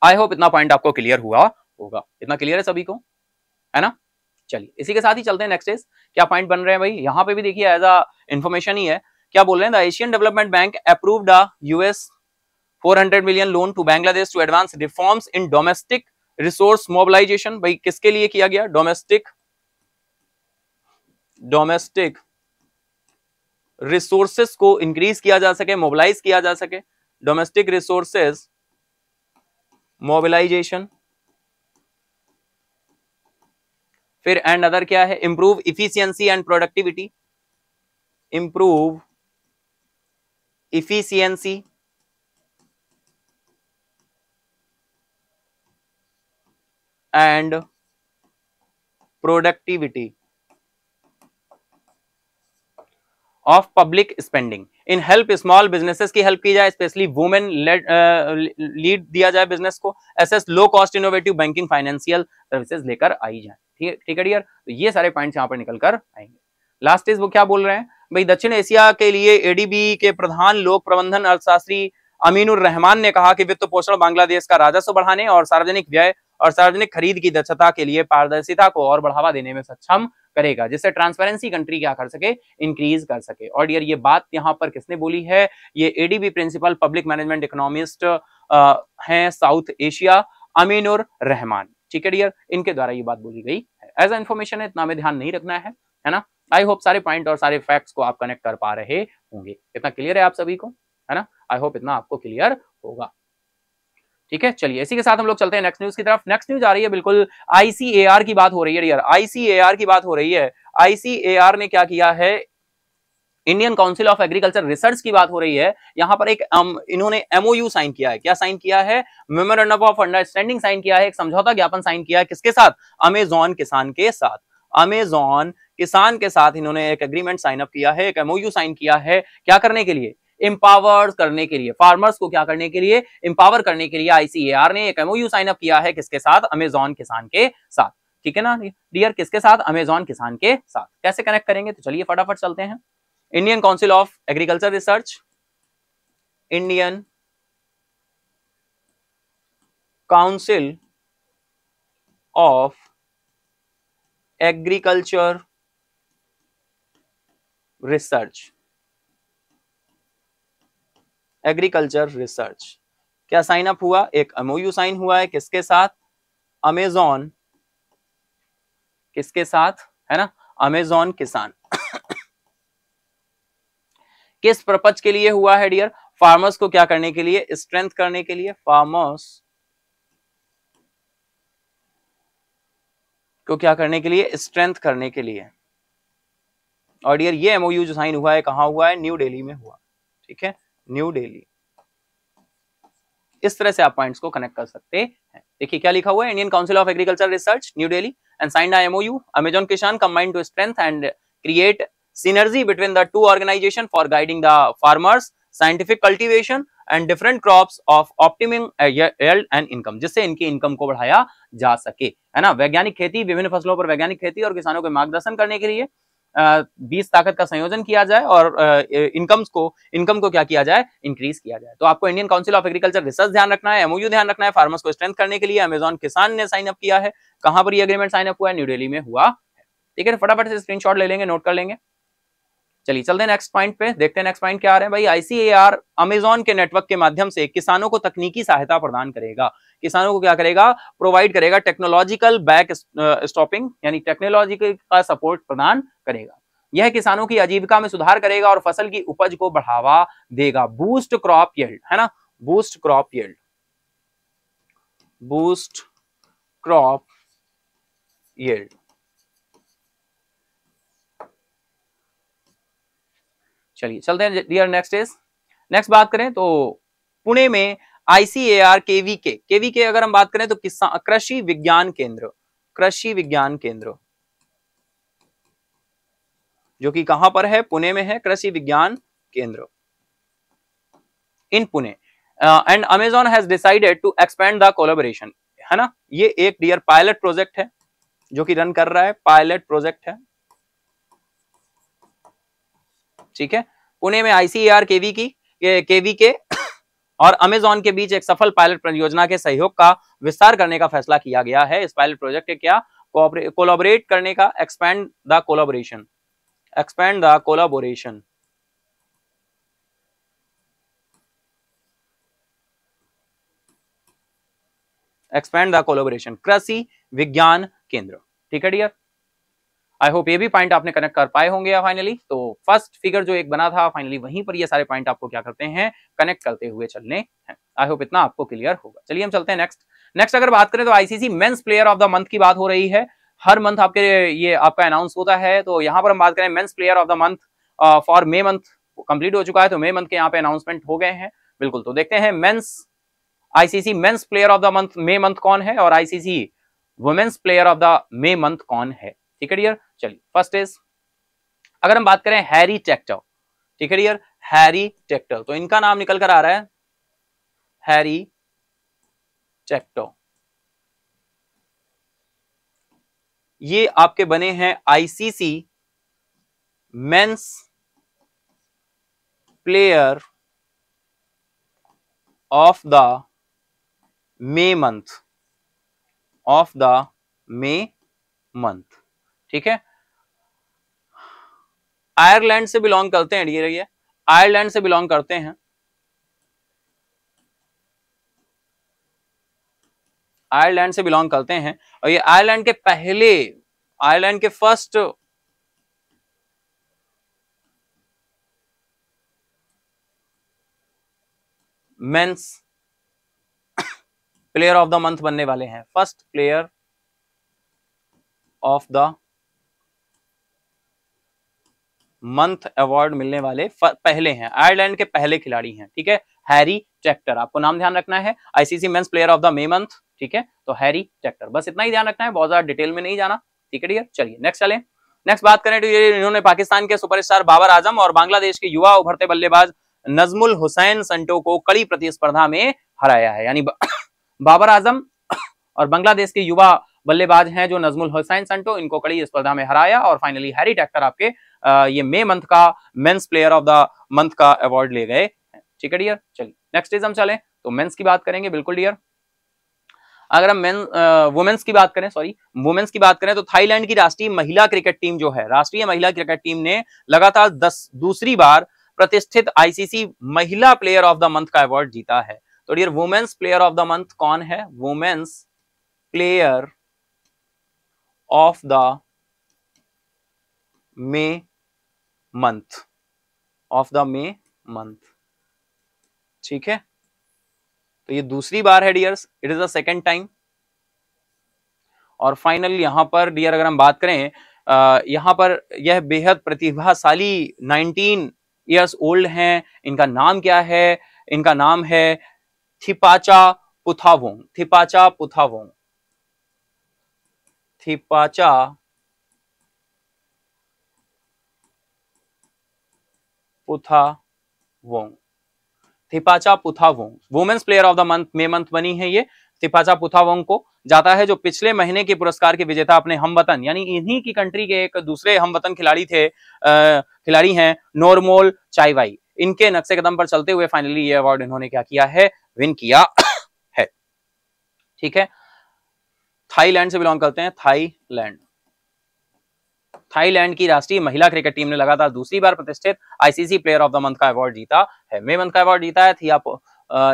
आई होप इतना पॉइंट आपको क्लियर हुआ होगा इतना क्लियर है सभी को है ना चलिए इसी के साथ ही चलते हैं नेक्स्ट इज क्या पॉइंट बन रहे हैं भाई यहाँ पे भी देखिए एज अ इन्फॉर्मेशन ही है क्या बोल रहे हैं the Asian Development Bank approve the US 400 million loan to Bangladesh to advance reforms in domestic resource mobilisation भाई किसके लिए किया गया डोमेस्टिक डोमेस्टिक रिसोर्सेस को इंक्रीज किया जा सके मोबिलाइज किया जा सके डोमेस्टिक रिसोर्सेस मोबिलाइजेशन फिर एंड अदर क्या है improve efficiency and productivity improve efficiency and productivity of public spending in help small businesses की हेल्प की जाए स्पेशली वुमेन लीड दिया जाए बिजनेस को SS low cost innovative banking financial services लेकर आई जाए ठीक ठीक है डियर तो ये सारे पॉइंट्स यहाँ पर निकल कर आएंगे लास्ट इज वो क्या बोल रहे हैं भाई दक्षिण एशिया के लिए एडीबी के प्रधान लोक प्रबंधन अर्थशास्त्री अमीनुर रहमान ने कहा कि वित्त पोषण बांग्लादेश का राजस्व बढ़ाने और सार्वजनिक व्यय और सार्वजनिक खरीद की दक्षता के लिए पारदर्शिता को और बढ़ावा देने में सक्षम करेगा जिससे ट्रांसपेरेंसी कंट्री क्या कर सके इंक्रीज कर सके और डियर ये बात यहाँ पर किसने बोली है ये ADB principal public management economist हैं साउथ एशिया अमीनुर रहमान ठीक है डियर इनके द्वारा ये बात बोली गई है एज इन्फॉर्मेशन है इतना में ध्यान नहीं रखना है है ना आई होप सारे पॉइंट और सारे फैक्ट्स को आप कनेक्ट कर पा रहे होंगे इतना क्लियर है आप सभी को है ना आई होप इतना आपको क्लियर होगा ठीक है चलिए इसी के साथ हम लोग चलते हैं नेक्स्ट न्यूज की तरफ नेक्स्ट न्यूज आ रही है बिल्कुल आईसीएआर की बात हो रही है यार आईसीएआर की बात हो रही है आईसीएआर ने क्या किया है Indian Council of Agriculture Research की बात हो रही है यहाँ पर एक um, इन्होंने एमओयू साइन किया है क्या साइन किया है मेमोरेंडम ऑफ अंडरस्टैंडिंग साइन किया है एक समझौता ज्ञापन साइन किया है किसके साथ अमेजॉन किसान के साथ अमेजॉन किसान के साथ इन्होंने एक एग्रीमेंट साइन अप किया है एक एमओयू साइन किया है क्या करने के लिए एम्पावर करने के लिए फार्मर्स को क्या करने के लिए एम्पावर करने के लिए आईसीएर ने एक एमओयू साइन अप किया है किसके साथ अमेजॉन किसान के साथ ठीक है ना डियर किसके साथ अमेजॉन किसान के साथ कैसे कनेक्ट करेंगे तो चलिए फटाफट चलते हैं Indian Council of Agriculture Research Indian Council of Agriculture Research agriculture research क्या साइन अप हुआ एक एमओयू साइन हुआ है किसके साथ अमेजॉन किसके साथ है ना अमेजॉन किसान किस प्रपच के लिए हुआ है डियर फार्मर्स को क्या करने के लिए स्ट्रेंथ करने के लिए फार्मर्स को क्या करने के लिए स्ट्रेंथ करने के लिए और डियर ये एमओयू जो साइन हुआ है कहा हुआ है न्यू दिल्ली में हुआ ठीक है न्यू डेली इस तरह से आप पॉइंट्स को कनेक्ट कर सकते हैं देखिए क्या लिखा हुआ है Indian Council of Agriculture Research New Delhi and signed I MOU Amazon Kisan combine to strength and create synergy between the two organisation for guiding the farmers scientific cultivation and different crops of optimum uh, yield and income जिससे इनकी इनकम को बढ़ाया जा सके है ना वैज्ञानिक खेती विभिन्न फसलों पर वैज्ञानिक खेती और किसानों के मार्गदर्शन करने के लिए बीस ताकत का संयोजन किया जाए और इनकम्स को इनकम को क्या किया जाए इंक्रीज किया जाए तो आपको Indian Council of Agriculture Research ध्यान रखना है एमओयू ध्यान रखना है फार्मर्स को स्ट्रेंथ करने के लिए अमेजोन किसान ने साइन अप किया है कहां पर ये अग्रीमेंट साइन अप हुआ है न्यू डेली में हुआ है ठीक है फटाफट से स्क्रीनशॉट ले लेंगे नोट कर लेंगे चलिए चलते नेक्स्ट पॉइंट पे देखते हैं नेक्स्ट पॉइंट क्या आ रहे हैं भाई आईसीएआर अमेजोन के नेटवर्क के माध्यम से किसानों को तकनीकी सहायता प्रदान करेगा किसानों को क्या करेगा प्रोवाइड करेगा टेक्नोलॉजिकल बैक स्टॉपिंग यानी टेक्नोलॉजी का सपोर्ट प्रदान करेगा यह किसानों की आजीविका में सुधार करेगा और फसल की उपज को बढ़ावा देगा बूस्ट क्रॉप यल्ड है ना boost crop yield boost crop yield चलिए चलते हैं डियर नेक्स्ट इज नेक्स्ट बात करें तो पुणे में आईसीएआर केवी के केवी के अगर हम बात करें तो किसान कृषि विज्ञान केंद्र कृषि विज्ञान केंद्र जो कि कहां पर है पुणे में है Krishi Vigyan Kendra in Pune and Amazon has decided to expand the collaboration है ना ये एक डियर पायलट प्रोजेक्ट है जो कि रन कर रहा है पायलट प्रोजेक्ट है ठीक है पुणे में आईसीएर केवी की केवी के और अमेजोन के बीच एक सफल पायलट परियोजना के सहयोग का विस्तार करने का फैसला किया गया है इस पायलट प्रोजेक्ट के क्या कोलाबोरेट करने का expand the collaboration expand the collaboration expand the collaboration Krishi Vigyan केंद्र ठीक है डियर आई होप ये भी पॉइंट आपने कनेक्ट कर पाए होंगे फाइनली तो फर्स्ट फिगर जो एक बना था फाइनली वहीं पर ये सारे पॉइंट आपको क्या करते हैं कनेक्ट करते हुए चलने हैं आई होप इतना आपको क्लियर होगा चलिए हम चलते हैं नेक्स्ट नेक्स्ट अगर बात करें तो ICC men's player of the month की बात हो रही है हर मंथ आपके ये आपका अनाउंस होता है तो यहाँ पर हम बात करें men's player of the month for May month complete हो चुका है तो मे मंथ के यहाँ पे अनाउंसमेंट हो गए हैं बिल्कुल तो देखते हैं men's ICC men's player of the month May month कौन है और ICC women's player of the May month कौन है ठीक है डियर चलिए फर्स्ट इज अगर हम बात करें हैरी टेक्टर ठीक है डियर हैरी टेक्टर तो इनका नाम निकल कर आ रहा है हैरी टेक्टो ये आपके बने हैं ICC men's player of the May month of the May month ठीक है आयरलैंड से बिलोंग करते हैं ये रहिए आयरलैंड से बिलोंग करते हैं आयरलैंड से बिलोंग करते हैं और ये आयरलैंड के पहले आयरलैंड के first men's player of the month बनने वाले हैं first player of the month award मिलने वाले पहले हैं आयरलैंड के पहले खिलाड़ी हैं ठीक है हैरी चैक्टर आपको नाम ध्यान रखना है ICC men's player of the May month ठीक है तो हैरी चैक्टर बस इतना ही ध्यान रखना है बहुत ज्यादा डिटेल में नहीं जाना ठीक है डियर चलिए नेक्स्ट चले नेक्स्ट बात करें तो ये इन्होंने पाकिस्तान के सुपरस्टार बाबर आजम और बांग्लादेश के युवा उभरते बल्लेबाज नजमुल हुसैन संटो को कड़ी प्रतिस्पर्धा में हराया है यानी बाबर आजम और बांग्लादेश के युवा बल्लेबाज हैं जो नजमुल हुसैन संटो इनको कड़ी स्पर्धा में हराया और फाइनली हैरी टैक्टर आपके ये मे मंथ का men's player of the month का अवार्ड ले गए ठीक है डियर चलिए नेक्स्ट इज हम चले तो मेंस की बात करेंगे बिल्कुल डियर अगर हम मेन वुमेन्स की बात करें सॉरी वुमेन्स की बात करें तो थाईलैंड की राष्ट्रीय महिला क्रिकेट टीम जो है राष्ट्रीय महिला क्रिकेट टीम ने लगातार दस दूसरी बार प्रतिष्ठित आईसीसी महिला प्लेयर ऑफ द मंथ का अवार्ड जीता है तो dear women's player of the month कौन है women's player of the May month of the May month ठीक है तो ये दूसरी बार है dears it is the second time और फाइनल यहां पर डियर अगर हम बात करें यहां पर यह बेहद प्रतिभाशाली 19 इयर्स ओल्ड हैं इनका नाम क्या है इनका नाम है Thipatcha Putthawong Thipatcha Putthawong Thipatcha Putthawong Thipatcha Putthawong women's player of the month May month बनी है ये थिपाचा पुथा वोंग को जाता है जो पिछले महीने के पुरस्कार के विजेता अपने हम वतन यानी इन्हीं की कंट्री के एक दूसरे हम वतन खिलाड़ी थे खिलाड़ी हैं नॉर्मोल चाईवाई इनके नक्शे कदम पर चलते हुए फाइनली ये अवार्ड इन्होंने क्या किया है विन किया है ठीक है थाईलैंड से बिलोंग करते हैं थाईलैंड थाईलैंड की राष्ट्रीय महिला क्रिकेट टीम ने लगातार दूसरी बार प्रतिष्ठित ICC player of the month का अवार्ड जीता है मे मंथ का अवार्ड जीता है थी थिया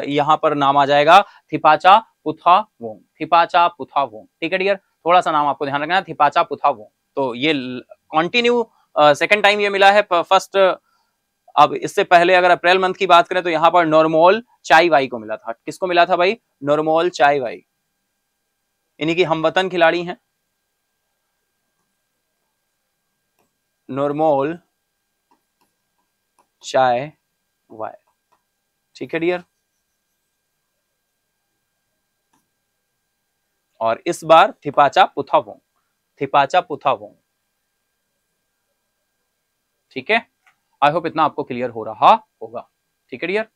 यहां पर नाम आ जाएगा थिपाचा पुथा वोंग थिपाचा पुथा वोंग ठीक है डियर थोड़ा सा नाम आपको ध्यान रखना है थिपाचा पुथा वोंग तो ये कॉन्टिन्यू सेकेंड टाइम ये मिला है फर्स्ट अब इससे पहले अगर अप्रैल मंथ की बात करें तो यहाँ पर नॉर्मोल चाई वाई को मिला था किसको मिला था भाई नॉर्मोल चाई वाई यानी कि हम वतन खिलाड़ी हैं नॉर्मोल चाय वाय ठीक है डियर और इस बार थिपाचा पुथावोंग थिपाचा पुथावोंग ठीक है आई होप इतना आपको क्लियर हो रहा होगा ठीक है डियर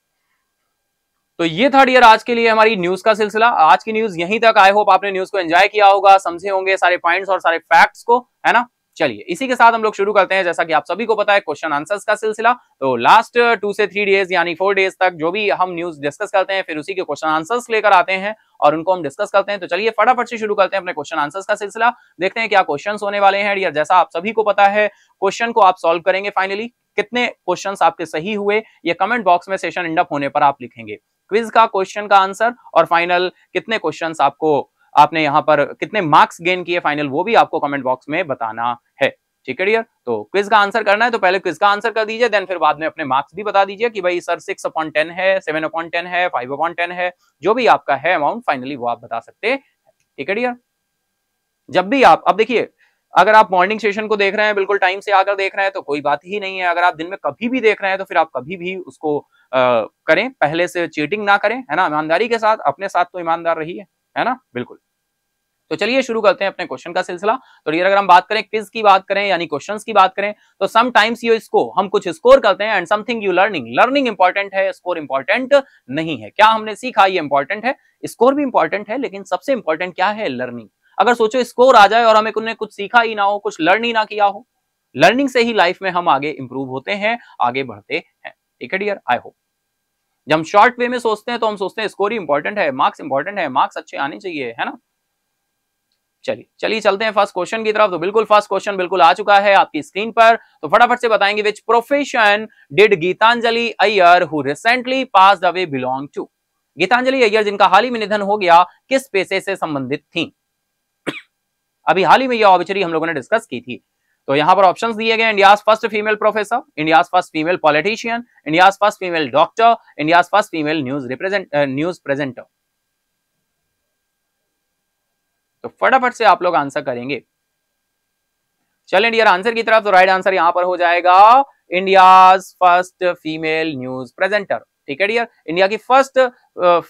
तो ये थर्ड ईयर आज के लिए हमारी न्यूज का सिलसिला आज की न्यूज यहीं तक आई होप आपने न्यूज को एंजॉय किया होगा समझे होंगे सारे पॉइंट्स और सारे फैक्ट्स को है ना चलिए इसी के साथ हम लोग शुरू करते हैं जैसा कि आप सभी को पता है क्वेश्चन आंसर्स का सिलसिला तो लास्ट टू से थ्री डेज यानी फोर डेज तक जो भी हम न्यूज डिस्कस करते हैं फिर उसी के क्वेश्चन आंसर्स लेकर आते हैं और उनको हम डिस्कस करते हैं तो चलिए फटाफट से शुरू करते हैं अपने क्वेश्चन आंसर्स का सिलसिला देखते हैं क्या क्वेश्चन होने वाले हैं या जैसा आप सभी को पता है क्वेश्चन को आप सॉल्व करेंगे फाइनली कितने क्वेश्चन आपके सही हुए ये कमेंट बॉक्स में सेशन इंडअप होने पर आप लिखेंगे क्विज का क्वेश्चन का आंसर और फाइनल कितने क्वेश्चन आपको आपने यहाँ पर कितने मार्क्स गेन किए फाइनल वो भी आपको कमेंट बॉक्स में बताना है ठीक है डियर तो क्विज का आंसर करना है तो पहले क्विज का आंसर कर दीजिए देन फिर बाद में अपने मार्क्स भी बता दीजिए कि भाई सर सिक्स अपॉइंट टेन है सेवन अपॉइंट टेन है फाइव अपॉइंट टेन है जो भी आपका है अमाउंट फाइनली वो आप बता सकते हैं ठीक है डियर जब भी आप अब देखिए अगर आप मॉर्निंग सेशन को देख रहे हैं बिल्कुल टाइम से आकर देख रहे हैं तो कोई बात ही नहीं है अगर आप दिन में कभी भी देख रहे हैं तो फिर आप कभी भी उसको करें पहले से चीटिंग ना करें है ना ईमानदारी के साथ अपने साथ तो ईमानदार रही है है ना बिल्कुल तो चलिए शुरू करते हैं अपने क्वेश्चन का सिलसिला तो डियर अगर हम बात करें क्विज की बात करें यानी क्वेश्चन की बात करें तो समटाइम्स यू इसको हम कुछ स्कोर करते हैं and something you learning learning important है स्कोर इंपॉर्टेंट नहीं है क्या हमने सीखा ये इंपॉर्टेंट है स्कोर भी इंपॉर्टेंट है लेकिन सबसे इंपॉर्टेंट क्या है लर्निंग अगर सोचो स्कोर आ जाए और हमें कुछ कुछ सीखा ही ना हो कुछ लर्न ही ना किया हो लर्निंग से ही लाइफ में हम आगे इंप्रूव होते हैं आगे बढ़ते हैं ठीक है डियर आई होप जब हम शॉर्ट वे में सोचते हैं तो हम सोचते हैं स्कोर ही इंपॉर्टेंट है मार्क्स इंपॉर्टेंट है मार्क्स अच्छे आने चाहिए है ना चलिए चलिए चलते हैं फर्स्ट क्वेश्चन की तरफ तो बिल्कुल फर्स्ट क्वेश्चन बिल्कुल आ चुका है आपकी स्क्रीन पर तो फटाफट से बताएंगे which profession did Gitanjali Iyer who recently pass away belong to Gitanjali Iyer जिनका हाल ही में निधन हो गया किस पेशे से संबंधित थी अभी हाल ही में यह ऑबिचरी हम लोगों ने डिस्कस की थी तो यहाँ पर ऑप्शंस दिए गए India's first female professor India's first female politician India's first female doctor India's first female news represent news presenter तो फटाफट से आप लोग आंसर करेंगे चल इंडिया आंसर की तरफ तो राइट आंसर यहां पर हो जाएगा India's first female news presenter ठीक है डियर इंडिया की फर्स्ट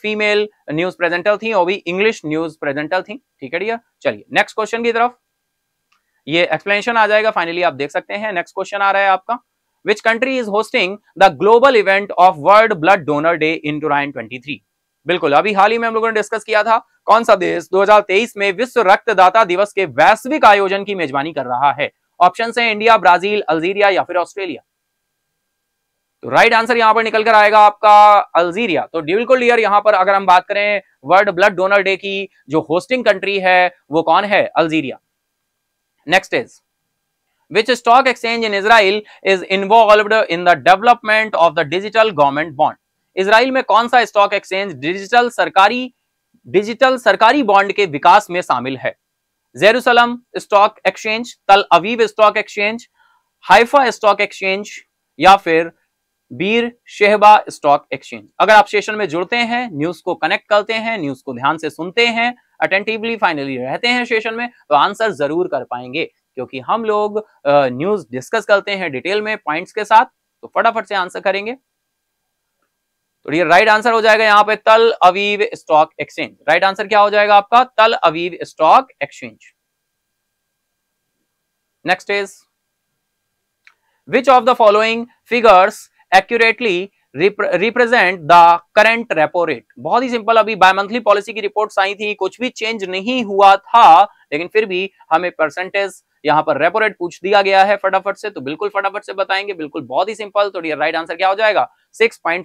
फीमेल न्यूज प्रेजेंटर थी और भी इंग्लिश न्यूज प्रेजेंटर थी ठीक है डियर चलिए नेक्स्ट क्वेश्चन की तरफ ये एक्सप्लेनेशन आ जाएगा फाइनली आप देख सकते हैं नेक्स्ट क्वेश्चन आ रहा है आपका which country is hosting the global event of world blood donor day in two twenty बिल्कुल अभी हाल ही में हम लोगों ने डिस्कस किया था कौन सा देश 2023 में विश्व रक्तदाता दिवस के वैश्विक आयोजन की मेजबानी कर रहा है ऑप्शन है इंडिया ब्राजील अल्जीरिया या फिर ऑस्ट्रेलिया तो राइट आंसर यहां पर निकल कर आएगा आपका अल्जीरिया तो बिल्कुल डियर यहां पर अगर हम बात करें वर्ल्ड ब्लड डोनर डे की जो होस्टिंग कंट्री है वो कौन है Algeria next is which stock exchange in Israel is involved in the development of the digital government bond Israel में कौन सा स्टॉक एक्सचेंज डिजिटल सरकारी डिजिटल सरकारी बॉन्ड के विकास में शामिल है Jerusalem stock exchange Tel Aviv stock exchange Haifa stock exchange या फिर बीर शेहबा स्टॉक एक्सचेंज अगर आप सेशन में जुड़ते हैं न्यूज को कनेक्ट करते हैं न्यूज को ध्यान से सुनते हैं अटेंटिवली फाइनली रहते हैं सेशन में तो आंसर जरूर कर पाएंगे क्योंकि हम लोग न्यूज डिस्कस करते हैं डिटेल में पॉइंट्स के साथ तो फटाफट से आंसर करेंगे तो ये राइट आंसर हो जाएगा यहाँ पे Tel Aviv stock exchange right answer क्या हो जाएगा आपका Tel Aviv stock exchange next is which of the following figures accurately represent the current repo rate बहुत ही सिंपल अभी बाय मंथली पॉलिसी की रिपोर्ट आई थी कुछ भी चेंज नहीं हुआ था लेकिन फिर भी हमें परसेंटेज यहां पर रेपो रेट पूछ दिया गया है फटाफट से तो बिल्कुल फटाफट से बताएंगे बिल्कुल बहुत ही सिंपल तो डियर राइट आंसर क्या हो जाएगा 6.50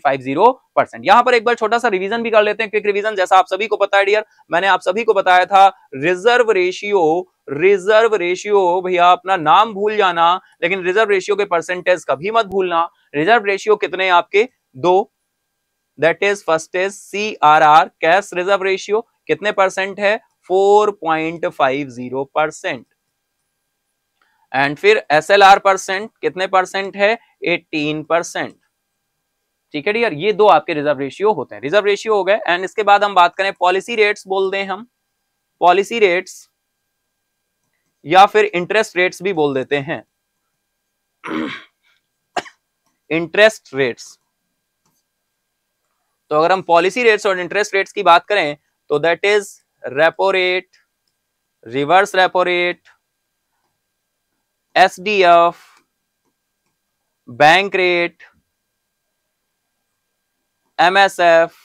परसेंट यहाँ पर एक बार छोटा सा रिवीजन भी कर लेते हैं क्विक रिवीजन जैसा आप सभी को पता है डियर मैंने आप सभी को बताया था रिजर्व रेशियो रिजर्व रेशियो भैया अपना नाम भूल जाना लेकिन रिजर्व रेशियो के परसेंटेज कभी मत भूलना रिजर्व रेशियो कितने आपके दो that is first is C R R cash reserve ratio कितने परसेंट है 4.50 परसेंट एंड फिर एस एल आर परसेंट कितने परसेंट है 18 परसेंट ठीक है डियर ये दो आपके रिजर्व रेशियो होते हैं रिजर्व रेशियो हो गए एंड इसके बाद हम बात करें पॉलिसी रेट्स बोल दें हम पॉलिसी रेट्स या फिर इंटरेस्ट रेट्स भी बोल देते हैं इंटरेस्ट रेट्स तो अगर हम पॉलिसी रेट्स और इंटरेस्ट रेट्स की बात करें तो that is repo rate reverse repo rate S D F bank rate M S F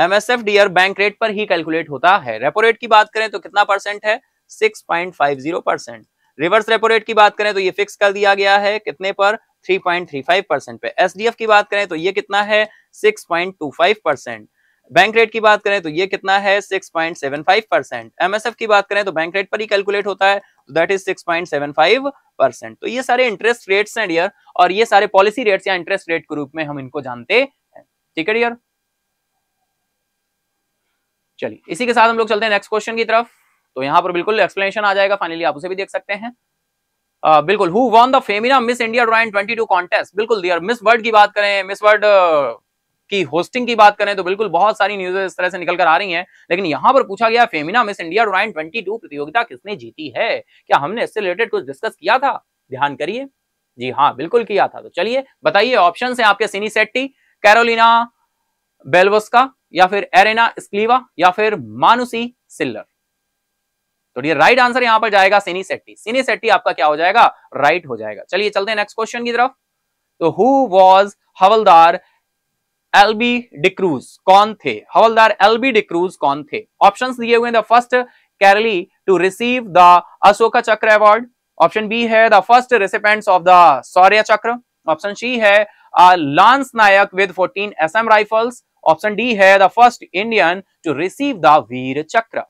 M S F D R bank rate पर ही कैलकुलेट होता है रेपो रेट की बात करें तो कितना परसेंट है six point five zero percent reverse repo rate की बात करें तो ये फिक्स कर दिया गया है कितने पर 3.35 परसेंट पे एसडीएफ की बात करें तो ये कितना है 6.25 परसेंट बैंक रेट की बात करें तो ये कितना है 6.75 परसेंट एमएसएफ की बात करें तो बैंक रेट पर ही कैलकुलेट होता है तो दैट इज 6.75 परसेंट तो ये सारे इंटरेस्ट रेट्स हैं डियर और ये सारे पॉलिसी रेट्स या इंटरेस्ट रेट के रूप में हम इनको जानते हैं ठीक है डियर चलिए इसी के साथ हम लोग चलते हैं नेक्स्ट क्वेश्चन की तरफ तो यहां पर बिल्कुल एक्सप्लेनेशन आ जाएगा फाइनली आप उसे भी देख सकते हैं बिल्कुल who won the Femina Miss India twenty two contest बिल्कुल दियर मिस वर्ल्ड की बात करें मिस वर्ल्ड की होस्टिंग की बात करें तो बिल्कुल बहुत सारी न्यूज इस तरह से निकल कर आ रही हैं लेकिन यहां पर पूछा गया फेमिना मिस इंडिया राइन ट्वेंटी टू प्रतियोगिता किसने जीती है क्या हमने इससे रिलेटेड कुछ डिस्कस किया था ध्यान करिए जी हाँ बिल्कुल किया था तो चलिए बताइए ऑप्शन है आपके सिनी सेट्टी कैरोलिना बेलवस्का या फिर एरेना स्क्लीवा या फिर मानुसी सिल्लर तो ये राइट आंसर यहां पर जाएगा सिनी सेट्टी सिनी सेट्टी आपका क्या हो जाएगा राइट हो जाएगा चलिए चलते हैं नेक्स्ट क्वेश्चन की तरफ तो who was havildar L B D'Cruz कौन थे हवलदार एलबी डिक्रूज कौन थे ऑप्शंस दिए हुए the first Keralite to receive the Ashoka Chakra award option B है the first recipients of the Shaurya Chakra option C है lance Naik with 14 S M rifles option D है the first Indian to receive the Vir Chakra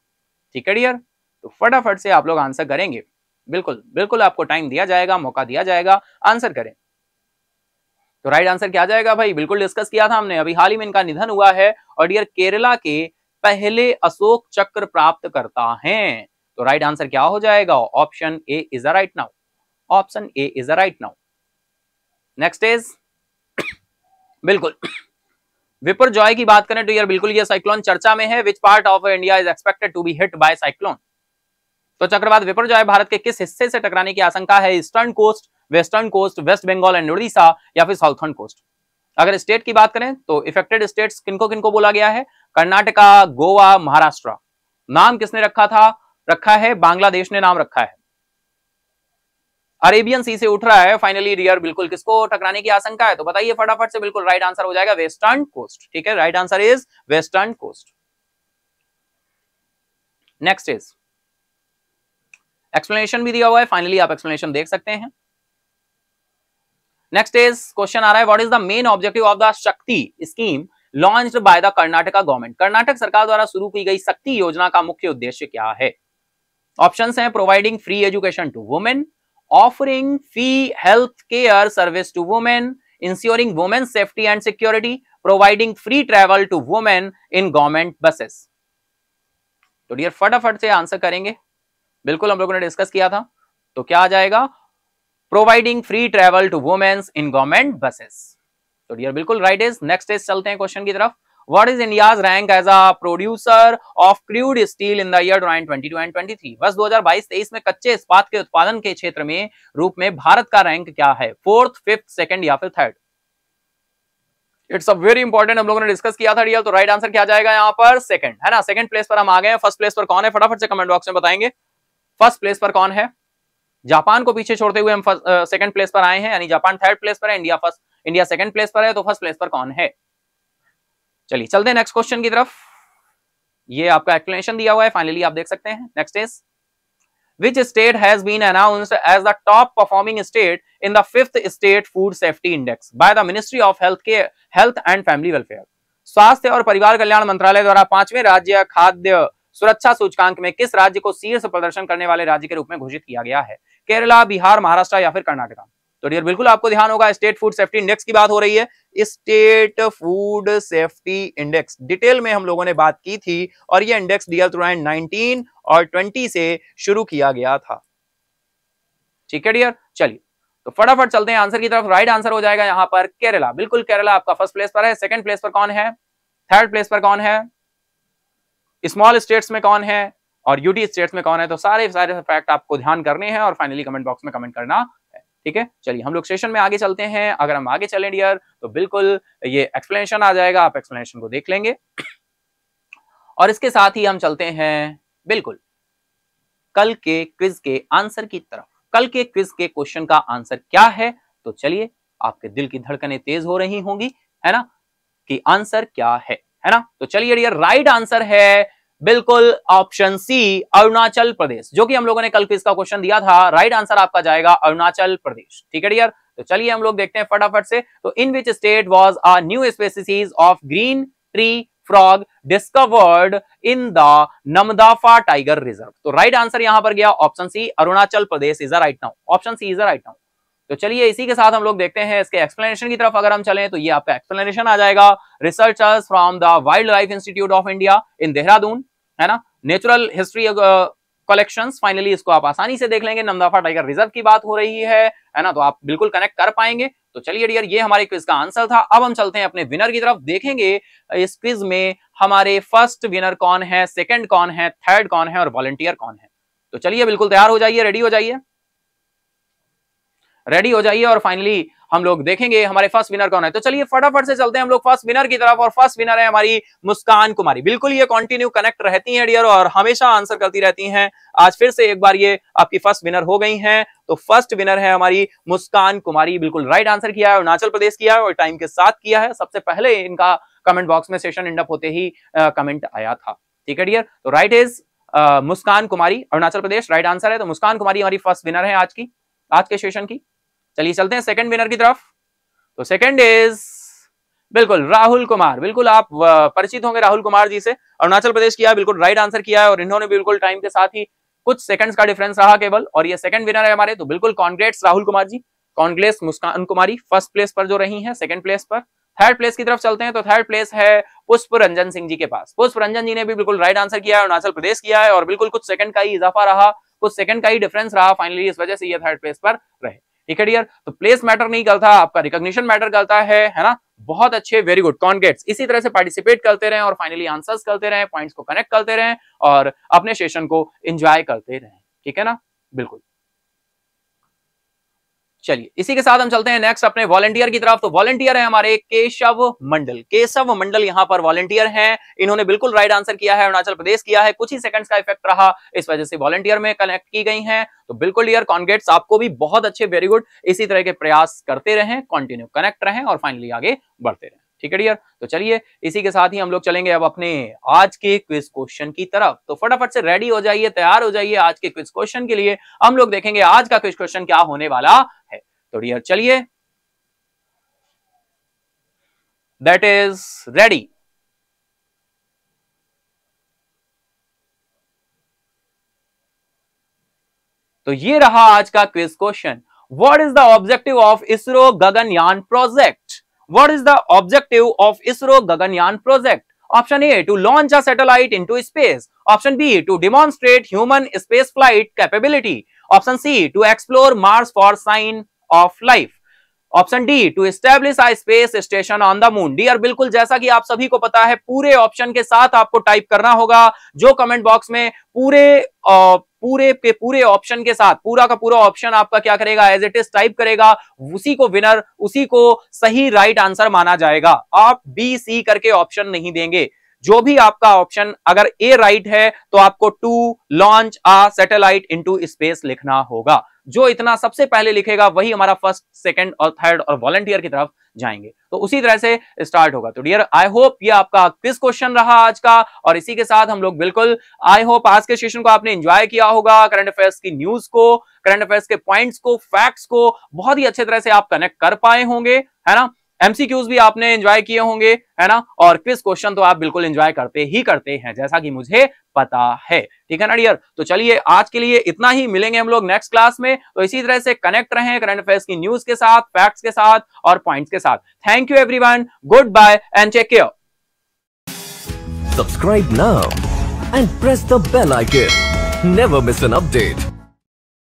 ठीक है डियर तो फटाफट से आप लोग आंसर करेंगे बिल्कुल बिल्कुल आपको टाइम दिया जाएगा मौका दिया जाएगा आंसर करें तो राइट आंसर क्या जाएगा भाई बिल्कुल डिस्कस किया था हमने अभी हाल ही में इनका निधन हुआ है और डियर केरला के पहले अशोक चक्र प्राप्त करता है तो राइट आंसर क्या हो जाएगा option A is a right now option A is a right now next is बिल्कुल विपर जॉय की बात करें तो यार बिल्कुल ये साइक्लोन चर्चा में है which part of India is expected to be hit by cyclone तो चक्रवात विपर जो है भारत के किस हिस्से से टकराने की आशंका है eastern coast western coast West Bengal and Orissa या फिर साउथर्न कोस्ट अगर स्टेट की बात करें तो इफेक्टेड स्टेट किनको किनको बोला गया है कर्नाटका गोवा महाराष्ट्र नाम किसने रखा था रखा है बांग्लादेश ने नाम रखा है अरेबियन सी से उठ रहा है फाइनली रियर बिल्कुल किसको टकराने की आशंका है तो बताइए फटाफट से बिल्कुल राइट आंसर हो जाएगा वेस्टर्न कोस्ट ठीक है right answer is western coast next is explanation भी दिया हुआ है फाइनली आप एक्सप्लेनेशन देख सकते हैं नेक्स्ट इज क्वेश्चन आ रहा है what is the main objective of the Shakti scheme launch by the Karnataka government Karnataka सरकार द्वारा शुरू की गई शक्ति योजना का मुख्य उद्देश्य क्या है ऑप्शन है providing free education to women offering free health care service to women insuring women safety and security providing free travel to women in government buses तो डियर फटाफट से आंसर करेंगे बिल्कुल हम लोगों ने डिस्कस किया था तो क्या आ जाएगा providing free travel to women's in government buses तो डियर बिल्कुल राइट इज नेक्स्ट इज चलते हैं क्वेश्चन की तरफ what is india's rank as a producer of crude steel in the year 2022 and 23 वर्ष बाईस तेईस में कच्चे इस्पात के उत्पादन के क्षेत्र में रूप में भारत का रैंक क्या है फोर्थ फिफ्थ सेकेंड या फिर third it's a very important हम लोगों ने डिस्कस किया था डियर तो राइट right आंसर क्या जाएगा यहाँ पर सेकंड है ना सेकंड प्लेस पर हम आ गए फर्स्ट प्लेस पर कौन है फटाफट से कमेंट बॉक्स में बताएंगे फर्स्ट प्लेस पर कौन है जापान को पीछे छोड़ते हुए हम सेकंड प्लेस पर आए हैं यानी जापान थर्ड प्लेस पर है India first India second place पर है तो फर्स्ट प्लेस पर कौन है चलिए चलते नेक्स्ट क्वेश्चन की तरफ ये आपका एक्सप्लेनेशन दिया हुआ है फाइनली आप देख सकते हैं next is which state has been announce as the top performing state in the fifth state food safety index by the ministry of health के हेल्थ एंड फैमिली वेलफेयर स्वास्थ्य और परिवार कल्याण मंत्रालय द्वारा पांचवें राज्य खाद्य सुरक्षा सूचकांक में किस राज्य को शीर्ष प्रदर्शन करने वाले राज्य के रूप में घोषित किया गया है केरला बिहार महाराष्ट्र या फिर कर्नाटका तो डियर बिल्कुल आपको ध्यान होगा स्टेट फूड सेफ्टी इंडेक्स की बात हो रही है state food safety index detail में हम लोगों ने बात की थी और ये इंडेक्स डीएल तुरंत नाइनटीन और ट्वेंटी से शुरू किया गया था ठीक है डियर चलिए तो फटाफट चलते हैं आंसर की तरफ राइट आंसर हो जाएगा यहाँ पर केरला बिल्कुल केरला आपका फर्स्ट प्लेस पर है सेकंड प्लेस पर कौन है थर्ड प्लेस पर कौन है स्मॉल स्टेट्स में कौन है और यूटी स्टेट्स में कौन है तो सारे सारे फैक्ट आपको ध्यान करने हैं और फाइनली कमेंट बॉक्स में कमेंट करना है ठीक है चलिए हम लोग सेशन में आगे चलते हैं अगर हम आगे चलें डियर तो बिल्कुल ये एक्सप्लेनेशन आ जाएगा आप एक्सप्लेनेशन को देख लेंगे और इसके साथ ही हम चलते हैं बिल्कुल कल के क्विज के आंसर की तरफ कल के क्विज के क्वेश्चन का आंसर क्या है तो चलिए आपके दिल की धड़कनें तेज हो रही होंगी है ना कि आंसर क्या है है ना तो चलिए डियर राइट आंसर है बिल्कुल ऑप्शन सी अरुणाचल प्रदेश जो कि हम लोगों ने कल क्विज का क्वेश्चन दिया था राइट आंसर आपका जाएगा अरुणाचल प्रदेश ठीक है डियर तो चलिए हम लोग देखते हैं फटाफट से तो in which state was a new species of green tree frog discovered in the Namdapha tiger reserve तो राइट आंसर यहां पर गया option C Arunachal Pradesh is a right now option C is a right now तो चलिए इसी के साथ हम लोग देखते हैं इसके एक्सप्लेनेशन की तरफ अगर हम चलें तो ये आपका एक्सप्लेनेशन आ जाएगा researchers from the wildlife institute of India in Dehradun है ना नेचुरल हिस्ट्री कलेक्शंस फाइनली इसको आप आसानी से देख लेंगे नमदाफा टाइगर रिजर्व की बात हो रही है है ना तो आप बिल्कुल कनेक्ट कर पाएंगे तो चलिए डियर ये हमारे क्विज का आंसर था अब हम चलते हैं अपने विनर की तरफ देखेंगे इस क्विज में हमारे फर्स्ट विनर कौन है सेकेंड कौन है थर्ड कौन है और वॉलेंटियर कौन है तो चलिए बिल्कुल तैयार हो जाइए रेडी हो जाइए रेडी हो जाइए और फाइनली हम लोग देखेंगे हमारे फर्स्ट विनर कौन है तो चलिए फटाफट से चलते हैं हम लोग फर्स्ट विनर की तरफ और फर्स्ट विनर है हमारी मुस्कान कुमारी बिल्कुल ये कंटिन्यू कनेक्ट रहती हैं डियर और हमेशा आंसर करती रहती हैं आज फिर से एक बार ये आपकी फर्स्ट विनर हो गई हैं तो फर्स्ट विनर है हमारी मुस्कान कुमारी बिल्कुल राइट आंसर किया है अरुणाचल प्रदेश किया है और टाइम के साथ किया है सबसे पहले इनका कमेंट बॉक्स में सेशन एंडअप होते ही कमेंट आया था ठीक है डियर तो right is Muskan Kumari Arunachal Pradesh right answer है तो मुस्कान कुमारी हमारी फर्स्ट विनर है आज की आज के सेशन की चलिए चलते हैं सेकंड विनर की तरफ तो सेकंड इज बिल्कुल राहुल कुमार बिल्कुल आप परिचित होंगे राहुल कुमार जी से अरुणाचल प्रदेश किया बिल्कुल राइट आंसर किया है और इन्होंने बिल्कुल टाइम के साथ ही कुछ सेकंड्स का डिफरेंस रहा केवल और ये सेकंड विनर है हमारे तो बिल्कुल congrats Rahul Kumar ji congrats Muskan Kumari first place पर जो रही है सेकंड प्लेस पर थर्ड प्लेस की तरफ चलते हैं तो थर्ड प्लेस है पुष्प रंजन सिंह जी के पास पुष्प रंजन जी ने भी बिल्कुल राइट आंसर किया है अरुणाचल प्रदेश किया है और बिल्कुल कुछ सेकंड का ही इजाफा रहा कुछ सेकंड का ही डिफरेंस रहा फाइनली इस वजह से ये थर्ड प्लेस पर रहे ठीक है डियर तो प्लेस मैटर नहीं करता आपका रिकॉग्निशन मैटर करता है है ना बहुत अच्छे वेरी गुड कॉन्गेट्स इसी तरह से पार्टिसिपेट करते रहे और फाइनली आंसर्स करते रहे पॉइंट्स को कनेक्ट करते रहे और अपने सेशन को एंजॉय करते रहे ठीक है ना बिल्कुल चलिए इसी के साथ हम चलते हैं नेक्स्ट अपने वॉलेंटियर की तरफ तो वॉलेंटियर है हमारे केशव मंडल केशव मंडल यहाँ पर वॉलेंटियर हैं इन्होंने बिल्कुल राइट आंसर किया है अरुणाचल प्रदेश किया है कुछ ही सेकंड्स का इफेक्ट रहा इस वजह से वॉलेंटियर में कनेक्ट की गई हैं तो बिल्कुल डियर कॉन्ग्रेट्स आपको भी बहुत अच्छे वेरी गुड इसी तरह के प्रयास करते रहे कंटिन्यू कनेक्ट रहें और फाइनली आगे बढ़ते रहें ठीक है डियर तो चलिए इसी के साथ ही हम लोग चलेंगे अब अपने आज के क्विज क्वेश्चन की तरफ तो फटाफट से रेडी हो जाइए तैयार हो जाइए आज के क्विज क्वेश्चन के लिए हम लोग देखेंगे आज का क्विज क्वेश्चन क्या होने वाला है तो डियर चलिए दैट इज रेडी तो ये रहा आज का quiz question what is the objective of ISRO Gaganyaan project what is the objective of ISRO Gaganyaan project option A to launch a satellite into space option B to demonstrate human space flight capability option C to explore Mars for sign of life option D to establish a space station on the moon D और बिल्कुल जैसा कि आप सभी को पता है पूरे ऑप्शन के साथ आपको टाइप करना होगा जो कमेंट बॉक्स में पूरे आ, पूरे पे पूरे ऑप्शन के साथ पूरा का पूरा ऑप्शन आपका क्या करेगा एज इट इज टाइप करेगा उसी को विनर उसी को सही राइट आंसर माना जाएगा आप बी सी करके ऑप्शन नहीं देंगे जो भी आपका ऑप्शन अगर ए राइट है तो आपको to launch a satellite into space लिखना होगा जो इतना सबसे पहले लिखेगा वही हमारा फर्स्ट सेकंड और थर्ड और वॉलंटियर की तरफ जाएंगे तो उसी तरह से स्टार्ट होगा तो डियर आई होप ये आपका किस क्वेश्चन रहा आज का और इसी के साथ हम लोग बिल्कुल आई होप आज के सेशन को आपने एंजॉय किया होगा करंट अफेयर्स की न्यूज को करंट अफेयर्स के पॉइंट्स को फैक्ट्स को बहुत ही अच्छे तरह से आप कनेक्ट कर पाए होंगे है ना एमसीक्यूज भी आपने एंजॉय किए होंगे है ना और क्विज क्वेश्चन तो आप बिल्कुल एंजॉय करते ही करते हैं जैसा कि मुझे पता है ठीक है ना डियर तो चलिए आज के लिए इतना ही मिलेंगे हम लोग नेक्स्ट क्लास में तो इसी तरह से कनेक्ट रहे करंट अफेयर्स की न्यूज के साथ फैक्ट्स के साथ और पॉइंट्स के साथ thank you every goodbye and take care subscribe now and press the bell icon never miss an update